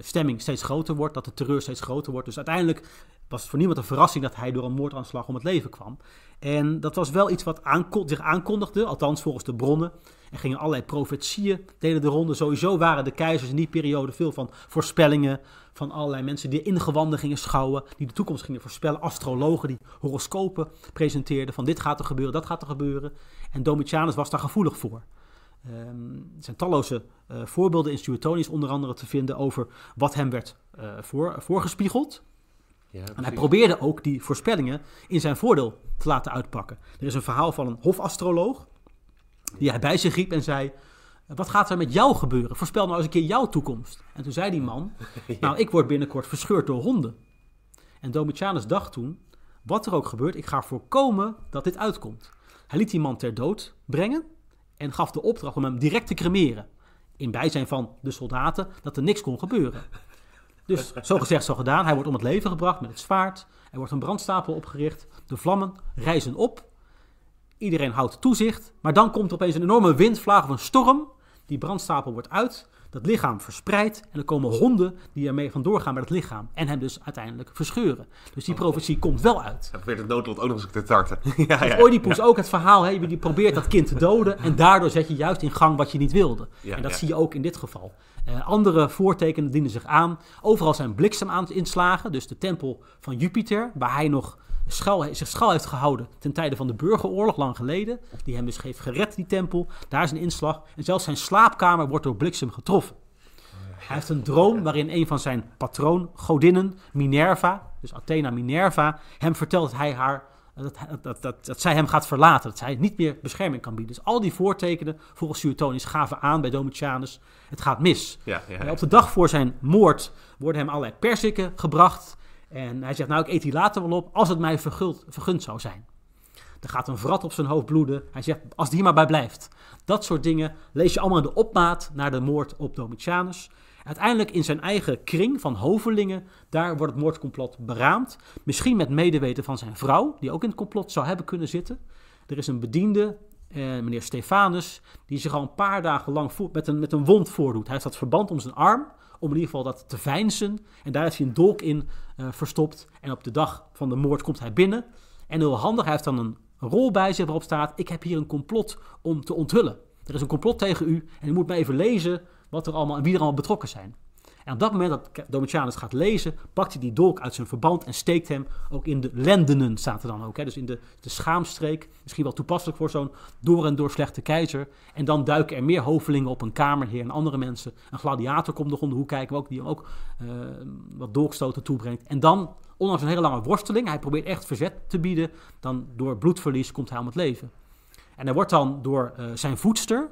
stemming steeds groter wordt, dat de terreur steeds groter wordt. Dus uiteindelijk was het voor niemand een verrassing dat hij door een moordaanslag om het leven kwam. En dat was wel iets wat zich aankondigde, althans volgens de bronnen. Er gingen allerlei profetieën, deden de ronde. Sowieso waren de keizers in die periode veel van voorspellingen. Van allerlei mensen die ingewanden gingen schouwen. Die de toekomst gingen voorspellen. Astrologen die horoscopen presenteerden. Van dit gaat er gebeuren, dat gaat er gebeuren. En Domitianus was daar gevoelig voor. Ehm, er zijn talloze eh, voorbeelden in Suetonius onder andere te vinden over wat hem werd eh, voor, voorgespiegeld en hij probeerde ook die voorspellingen in zijn voordeel te laten uitpakken. Er is een verhaal van een hofastroloog die hij bij zich riep en zei... Wat gaat er met jou gebeuren? Voorspel nou eens een keer jouw toekomst. En toen zei die man, <laughs> nou ik word binnenkort verscheurd door honden. En Domitianus dacht toen, wat er ook gebeurt, ik ga voorkomen dat dit uitkomt. Hij liet die man ter dood brengen en gaf de opdracht om hem direct te cremeren. In bijzijn van de soldaten, dat er niks kon gebeuren. Dus zo gezegd, zo gedaan. Hij wordt om het leven gebracht met het zwaard. Er wordt een brandstapel opgericht. De vlammen rijzen op. Iedereen houdt toezicht. Maar dan komt opeens een enorme windvlaag of een storm. Die brandstapel wordt uit dat lichaam verspreidt. En er komen honden die ermee vandoor gaan met het lichaam. En hem dus uiteindelijk verscheuren. Dus die oh. profetie komt wel uit. Hij probeert het noodlot ook nog eens te tarten. <laughs> ja, ja, Oedipus ook het verhaal. Hè, die probeert dat kind te doden. En daardoor zet je juist in gang wat je niet wilde. Ja, en dat zie je ook in dit geval. Eh, andere voortekenen dienen zich aan. Overal zijn bliksem aan het inslagen. Dus de tempel van Jupiter, waar hij nog schuil, zich schuil heeft gehouden ten tijde van de burgeroorlog lang geleden. Die hem dus heeft gered, die tempel. Daar is een inslag. En zelfs zijn slaapkamer wordt door bliksem getroffen. Hij heeft een droom waarin een van zijn patroongodinnen, Minerva, dus Athena Minerva, hem vertelt dat hij haar. Dat, dat, dat, zij hem gaat verlaten, dat zij niet meer bescherming kan bieden. Dus al die voortekenen volgens Suetonius gaven aan bij Domitianus, het gaat mis. Ja, Op de dag voor zijn moord worden hem allerlei persikken gebracht en hij zegt, nou, ik eet die later wel op als het mij vergund zou zijn. Er gaat een vrat op zijn hoofd bloeden. Hij zegt, als die maar bij blijft. Dat soort dingen lees je allemaal in de opmaat naar de moord op Domitianus. Uiteindelijk in zijn eigen kring van hovelingen, daar wordt het moordcomplot beraamd. Misschien met medeweten van zijn vrouw, die ook in het complot zou hebben kunnen zitten. Er is een bediende, eh, meneer Stefanus, die zich al een paar dagen lang met een, met een wond voordoet. Hij heeft dat verband om zijn arm om in ieder geval dat te veinzen. En daar heeft hij een dolk in eh, verstopt. En op de dag van de moord komt hij binnen. En heel handig, hij heeft dan een rol bij zich waarop staat: Ik heb hier een complot om te onthullen. Er is een complot tegen u en u moet mij even lezen wat er allemaal en wie er allemaal betrokken zijn. En op dat moment dat Domitianus gaat lezen, pakt hij die dolk uit zijn verband en steekt hem ook in de lendenen, staat dan ook. Hè? Dus in de, de schaamstreek, misschien wel toepasselijk voor zo'n door en door slechte keizer. En dan duiken er meer hovelingen op, een kamerheer en andere mensen. Een gladiator komt nog om de kijken, maar ook, die hem ook eh, wat dolkstoten toebrengt. En dan, ondanks een hele lange worsteling, hij probeert echt verzet te bieden, dan door bloedverlies komt hij om het leven. En hij wordt dan door eh, zijn voedster,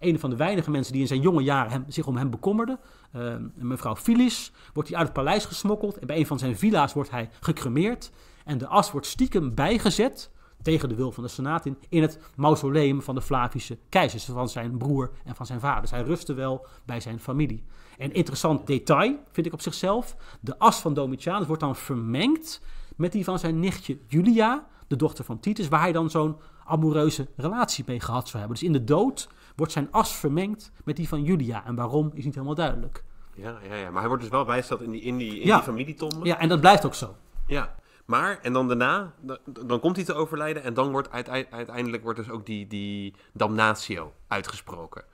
een van de weinige mensen die in zijn jonge jaren hem, zich om hem bekommerde. Eh, mevrouw Filis wordt hij uit het paleis gesmokkeld. En bij een van zijn villa's wordt hij gecremeerd. En de as wordt stiekem bijgezet, tegen de wil van de Senaat in, in het mausoleum van de Flavische keizers. Van zijn broer en van zijn vader. Dus hij rustte wel bij zijn familie. Een interessant detail vind ik op zichzelf. De as van Domitianus wordt dan vermengd met die van zijn nichtje Julia, de dochter van Titus, waar hij dan zo'n amoureuze relatie mee gehad zou hebben. Dus in de dood wordt zijn as vermengd met die van Julia. En waarom is niet helemaal duidelijk. Ja, ja, ja. maar hij wordt dus wel bijgesteld in die, in die, in die familietombe. Ja, en dat blijft ook zo. Ja, maar, en dan daarna, dan komt hij te overlijden en dan wordt uiteindelijk wordt dus ook die, die damnatio uitgesproken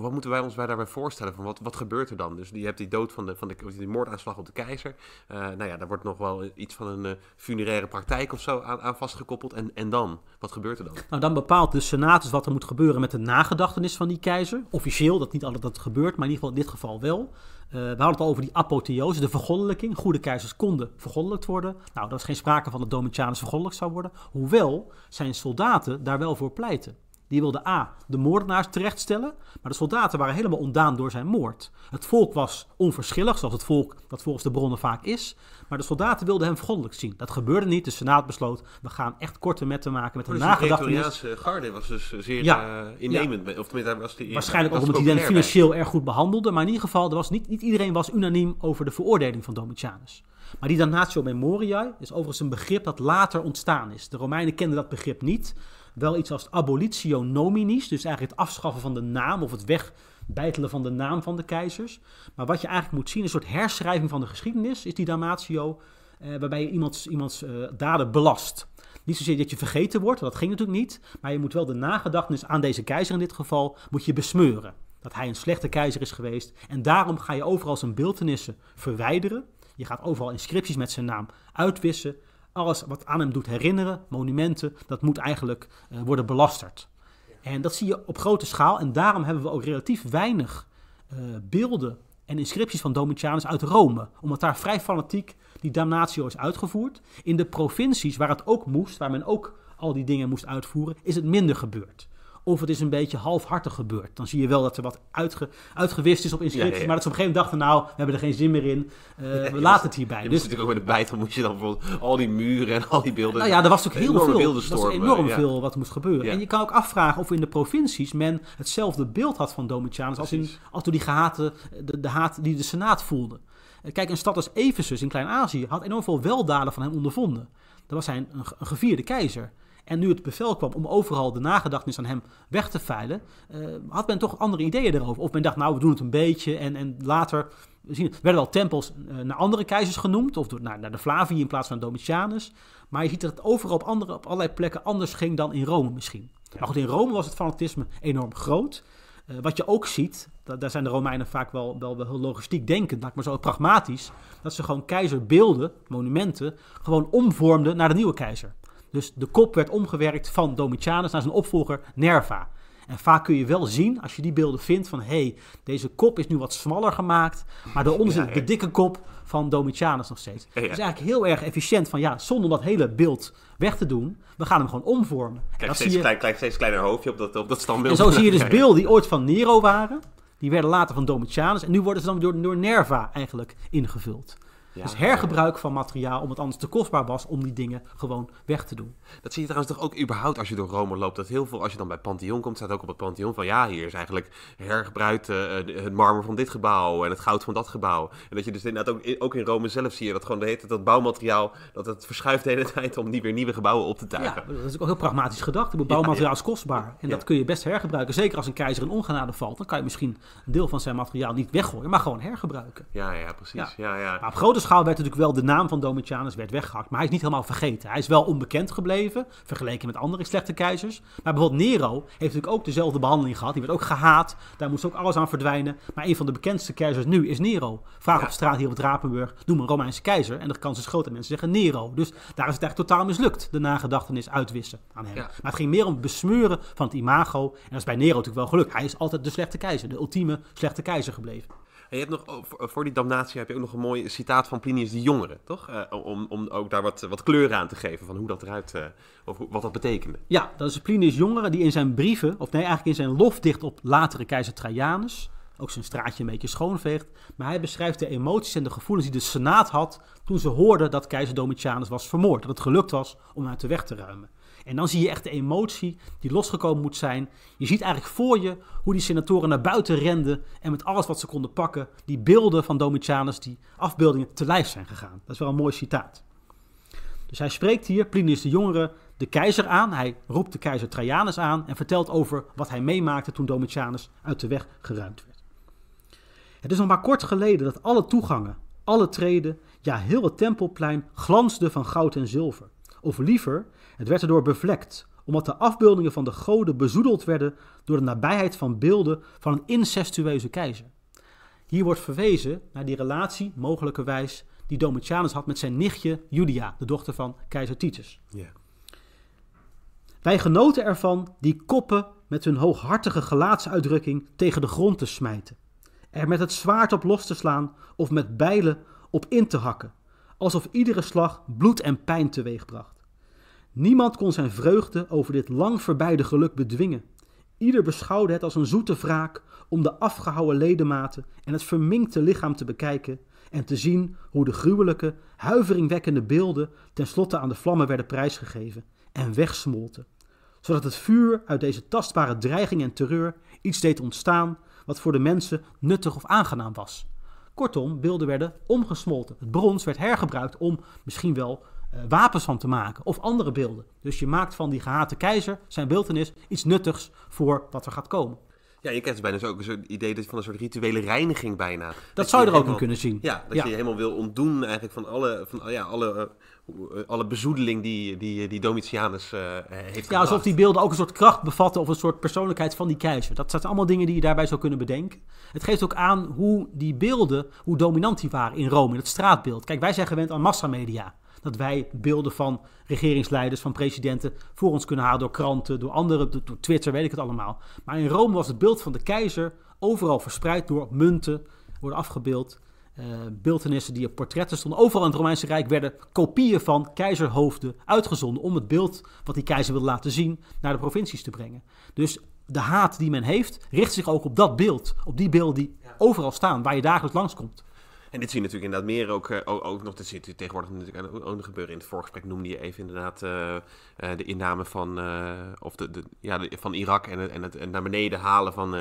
wat moeten wij ons bij daarbij voorstellen? Van wat, wat gebeurt er dan? Dus je hebt die dood van de, van de die moordaanslag op de keizer. Uh, nou ja, daar wordt nog wel iets van een eh, funeraire praktijk of zo aan, aan vastgekoppeld. En, en dan? Wat gebeurt er dan? Nou, dan bepaalt de senatus wat er moet gebeuren met de nagedachtenis van die keizer. Officieel, dat niet altijd dat gebeurt, maar in ieder geval in dit geval wel. Eh, we hadden het al over die apotheose, de vergoddelijking. Goede keizers konden vergoddelijkt worden. Nou, dat is geen sprake van dat Domitianus vergoddelijkt zou worden. Hoewel zijn soldaten daar wel voor pleiten. Die wilde A, de moordenaars terechtstellen, maar de soldaten waren helemaal ontdaan door zijn moord. Het volk was onverschillig, zoals het volk dat volgens de bronnen vaak is, maar de soldaten wilden hem goddelijk zien. Dat gebeurde niet, de Senaat besloot, we gaan echt korte met te maken met de oh, dus nagedachtenis. De garde was dus zeer ja, eh, innemend, ja. of tenminste was die, Waarschijnlijk ook omdat hij hen financieel erg goed behandelde, maar in ieder geval, er was niet, niet iedereen was unaniem over de veroordeling van Domitianus. Maar die danatio memoriae is overigens een begrip dat later ontstaan is. De Romeinen kenden dat begrip niet wel iets als abolitio nominis, dus eigenlijk het afschaffen van de naam of het wegbijtelen van de naam van de keizers. Maar wat je eigenlijk moet zien, een soort herschrijving van de geschiedenis, is die damatio, eh, waarbij je iemands, iemands eh, daden belast. Niet zozeer dat je vergeten wordt, dat ging natuurlijk niet, maar je moet wel de nagedachtenis aan deze keizer in dit geval, moet je besmeuren. Dat hij een slechte keizer is geweest. En daarom ga je overal zijn beeldenissen verwijderen. Je gaat overal inscripties met zijn naam uitwissen alles wat aan hem doet herinneren, monumenten, dat moet eigenlijk eh, worden belasterd. En dat zie je op grote schaal en daarom hebben we ook relatief weinig eh, beelden en inscripties van Domitianus uit Rome, omdat daar vrij fanatiek die damnatio is uitgevoerd. In de provincies waar het ook moest, waar men ook al die dingen moest uitvoeren, is het minder gebeurd. Of het is een beetje halfhartig gebeurd. Dan zie je wel dat er wat uitgewist is op inscripties. maar dat ze op een gegeven moment dachten, nou, we hebben er geen zin meer in. Eh, we laten het hierbij. dus natuurlijk ook met de bijtel moest je dan bijvoorbeeld al die muren en al die beelden. Nou ja, er was ook heel veel. Er was enorm veel wat moest gebeuren. En je kan ook afvragen of in de provincies men hetzelfde beeld had van Domitianus als, in, als door die gehate, de, de haat die de Senaat voelde. Eh, kijk, een stad als Ephesus in Klein-Azië had enorm veel weldaden van hem ondervonden. Dat was zijn een gevierde keizer. En nu het bevel kwam om overal de nagedachtenis aan hem weg te veilen, eh, had men toch andere ideeën erover. Of men dacht, nou, we doen het een beetje en, en later... We zien, werden wel tempels eh, naar andere keizers genoemd, of door, naar, de Flavii in plaats van Domitianus. Maar je ziet dat het overal op, andere, op allerlei plekken anders ging dan in Rome misschien. Maar goed, in Rome was het fanatisme enorm groot. Eh, wat je ook ziet, daar zijn de Romeinen vaak wel, wel, heel logistiek denkend, maar zo pragmatisch, dat ze gewoon keizerbeelden, monumenten, gewoon omvormden naar de nieuwe keizer. Dus de kop werd omgewerkt van Domitianus naar zijn opvolger Nerva. En vaak kun je wel zien, als je die beelden vindt, van hé, hey, deze kop is nu wat smaller gemaakt, maar daaronder ja, zit de dikke kop van Domitianus nog steeds. Het is eigenlijk heel erg efficiënt van ja, zonder dat hele beeld weg te doen, we gaan hem gewoon omvormen. Krijg steeds, je... klein, steeds kleiner hoofdje op dat, op dat standbeeld. En zo zie je dus <laughs> beelden die ooit van Nero waren, die werden later van Domitianus en nu worden ze dan door, door Nerva eigenlijk ingevuld dus hergebruik van materiaal, omdat het anders te kostbaar was om die dingen gewoon weg te doen. Dat zie je trouwens toch ook überhaupt als je door Rome loopt. Dat heel veel, als je dan bij Pantheon komt, staat ook op het Pantheon van ja, hier is eigenlijk hergebruikt eh, eh, het marmer van dit gebouw en het goud van dat gebouw. En dat je dus inderdaad ook, ook in Rome zelf zie je dat gewoon de hele dat bouwmateriaal, dat het verschuift de hele <laughs> tijd om niet weer nieuwe gebouwen op te tuigen. Ja, dat is ook heel pragmatisch gedacht. bouwmateriaal is kostbaar en dat kun je best hergebruiken. Zeker als een keizer in ongenade valt, dan kan je misschien een deel van zijn materiaal niet weggooien, maar gewoon hergebruiken. Ja, ja, precies. Ja. Ja, Maar op grote schaal werd natuurlijk wel de naam van Domitianus werd weggehakt. Maar hij is niet helemaal vergeten. Hij is wel onbekend gebleven, vergeleken met andere slechte keizers. Maar bijvoorbeeld Nero heeft natuurlijk ook dezelfde behandeling gehad. Die werd ook gehaat. Daar moest ook alles aan verdwijnen. Maar een van de bekendste keizers nu is Nero. Vraag op straat hier op Rapenburg. Noem een Romeinse keizer. En de kans is groot dat mensen zeggen Nero. Dus daar is het eigenlijk totaal mislukt. De nagedachtenis uitwissen aan hem. Maar het ging meer om het besmeuren van het imago. En dat is bij Nero natuurlijk wel gelukt. Hij is altijd de slechte keizer. De ultieme slechte keizer gebleven. En je hebt nog, oh, eh, voor die damnatie heb je ook nog een mooi citaat van Plinius de Jongere, toch? Eh, om, om ook daar wat, wat kleur aan te geven van hoe dat eruit, uh, of wat dat betekende. Ja, dat is Plinius Jongere die in zijn brieven, of nee, eigenlijk in zijn lofdicht op latere keizer Trajanus, ook zijn straatje een beetje schoonveegt. Maar hij beschrijft de emoties en de gevoelens die de Senaat had toen ze hoorden dat keizer Domitianus was vermoord. Dat het gelukt was om hem uit de weg te ruimen. En dan zie je echt de emotie die losgekomen moet zijn. Je ziet eigenlijk voor je hoe die senatoren naar buiten renden en met alles wat ze konden pakken, die beelden van Domitianus, die afbeeldingen te lijf zijn gegaan. Dat is wel een mooi citaat. Dus hij spreekt hier, Plinius de Jongere, de keizer aan. Hij roept de keizer Trajanus aan en vertelt over wat hij meemaakte toen Domitianus uit de weg geruimd werd. Het is nog maar kort geleden dat alle toegangen, alle treden, ja heel het tempelplein glansde van goud en zilver. Of liever, het werd erdoor bevlekt, omdat de afbeeldingen van de goden bezoedeld werden door de nabijheid van beelden van een incestueuze keizer. Hier wordt verwezen naar die relatie, mogelijkerwijs, die Domitianus had met zijn nichtje Julia, de dochter van keizer Titus. Wij genoten ervan die koppen met hun hooghartige gelaatsuitdrukking tegen de grond te smijten, er met het zwaard op los te slaan of met bijlen op in te hakken, alsof iedere slag bloed en pijn teweegbracht. Niemand kon zijn vreugde over dit lang verbijde geluk bedwingen. Ieder beschouwde het als een zoete wraak om de afgehouwen ledematen en het verminkte lichaam te bekijken en te zien hoe de gruwelijke, huiveringwekkende beelden tenslotte aan de vlammen werden prijsgegeven en wegsmolten, zodat het vuur uit deze tastbare dreiging en terreur iets deed ontstaan wat voor de mensen nuttig of aangenaam was. Kortom, beelden werden omgesmolten. Het brons werd hergebruikt om misschien wel eh, wapens van te maken of andere beelden. Dus je maakt van die gehate keizer, zijn beeldenis, iets nuttigs voor wat er gaat komen. Ja, je kent het bijna zo ook een idee van een soort rituele reiniging bijna. Dat, zou je er ook in kunnen zien. Ja, dat je helemaal wil ontdoen eigenlijk van alle, van, ja, alle eh, eh, alle bezoedeling die, die, die Domitianus uh, heeft Ja, alsof die beelden ook een soort kracht bevatten of een soort persoonlijkheid van die keizer. Dat zijn allemaal dingen die je daarbij zou kunnen bedenken. Het geeft ook aan hoe die beelden, hoe dominant die waren in Rome, in het straatbeeld. Kijk, wij zijn gewend aan massamedia. Dat wij beelden van regeringsleiders, van presidenten voor ons kunnen halen door kranten, door anderen, door Twitter, weet ik het allemaal. Maar in Rome was het beeld van de keizer overal verspreid door munten, worden afgebeeld uh, beeldenissen die op portretten stonden. Overal in het Romeinse Rijk werden kopieën van keizerhoofden uitgezonden om het beeld wat die keizer wilde laten zien naar de provincies te brengen. Dus de haat die men heeft richt zich ook op dat beeld, op die beelden die overal staan, waar je dagelijks langskomt. En dit zie je natuurlijk inderdaad meer ook, eh, ook, nog. Dit zit tegenwoordig natuurlijk ook nog gebeuren. In het voorgesprek noemde je even inderdaad eh, eh, de inname van, of de, de, ja, van Irak en, en het en naar beneden halen van,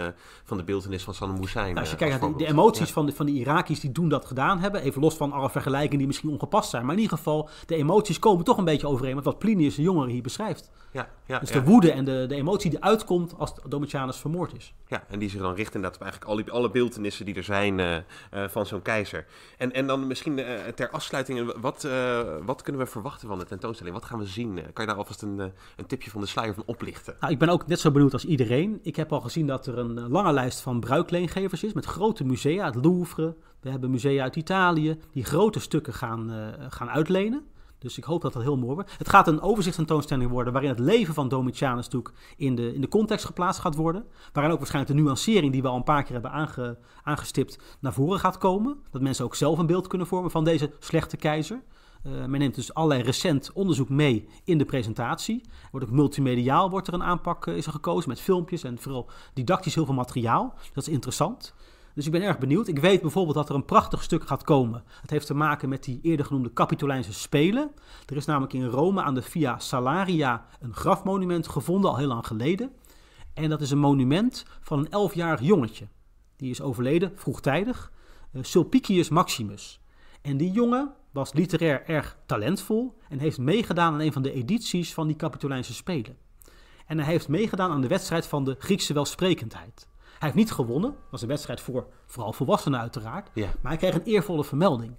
van de beeldenis van Saddam Hussein. Nou, als je kijkt naar de, de, emoties van, de, van de Iraki's die doen dat gedaan hebben, even los van alle vergelijkingen die misschien ongepast zijn, maar in ieder geval, de emoties komen toch een beetje overeen met wat Plinius de jongere hier beschrijft. Ja, ja, dus de woede en de, de emotie die uitkomt als Domitianus vermoord is. Ja, en die zich dan richt inderdaad eigenlijk alle, alle beeldenissen die er zijn van zo'n keizer. En, en dan misschien eh, ter afsluiting, eh, wat, eh, wat kunnen we verwachten van de tentoonstelling? Wat gaan we zien? Kan je daar alvast een, een tipje van de sluier van oplichten? Nou, ik ben ook net zo benieuwd als iedereen. Ik heb al gezien dat er een lange lijst van bruikleengevers is met grote musea. Het Louvre, we hebben musea uit Italië die grote stukken gaan, gaan uitlenen. Dus ik hoop dat dat heel mooi wordt. Het gaat een overzichtentoonstelling worden waarin het leven van Domitianus natuurlijk in de, in de context geplaatst gaat worden. Waarin ook waarschijnlijk de nuancering die we al een paar keer hebben aangestipt naar voren gaat komen. Dat mensen ook zelf een beeld kunnen vormen van deze slechte keizer. Eh, men neemt dus allerlei recent onderzoek mee in de presentatie. Wordt ook multimediaal wordt er een aanpak eh, is er gekozen met filmpjes en vooral didactisch heel veel materiaal. Dat is interessant. Dus ik ben erg benieuwd. Ik weet bijvoorbeeld dat er een prachtig stuk gaat komen. Het heeft te maken met die eerder genoemde Capitolijnse Spelen. Er is namelijk in Rome aan de Via Salaria een grafmonument gevonden, al heel lang geleden. En dat is een monument van een elfjarig jongetje. Die is overleden vroegtijdig, eh, Sulpicius Maximus. En die jongen was literair erg talentvol en heeft meegedaan aan een van de edities van die Capitolijnse Spelen. En hij heeft meegedaan aan de wedstrijd van de Griekse welsprekendheid. Hij heeft niet gewonnen. Dat was een wedstrijd voor vooral volwassenen uiteraard. Maar hij kreeg een eervolle vermelding.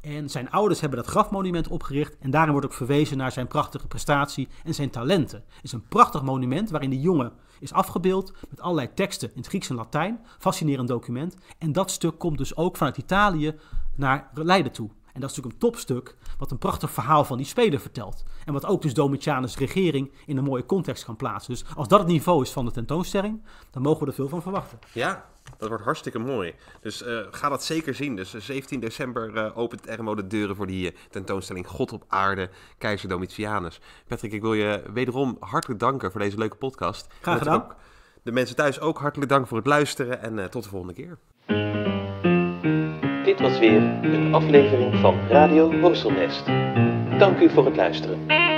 En zijn ouders hebben dat grafmonument opgericht. En daarin wordt ook verwezen naar zijn prachtige prestatie en zijn talenten. Het is een prachtig monument waarin de jongen is afgebeeld met allerlei teksten in het Grieks en Latijn. Fascinerend document. En dat stuk komt dus ook vanuit Italië naar Leiden toe. En dat is natuurlijk een topstuk, wat een prachtig verhaal van die speler vertelt. En wat ook dus Domitianus' regering in een mooie context kan plaatsen. Dus als dat het niveau is van de tentoonstelling, dan mogen we er veel van verwachten. Ja, dat wordt hartstikke mooi. Dus eh, ga dat zeker zien. Dus 17 eh, december uh, opent Ermo de deuren voor die tentoonstelling God op aarde, keizer Domitianus. Patrick, ik wil je wederom hartelijk danken voor deze leuke podcast. Graag gedaan. Ook, de mensen thuis ook hartelijk dank voor het luisteren en tot de volgende keer. Dit was weer een aflevering van Radio Horselnest. Dank u voor het luisteren.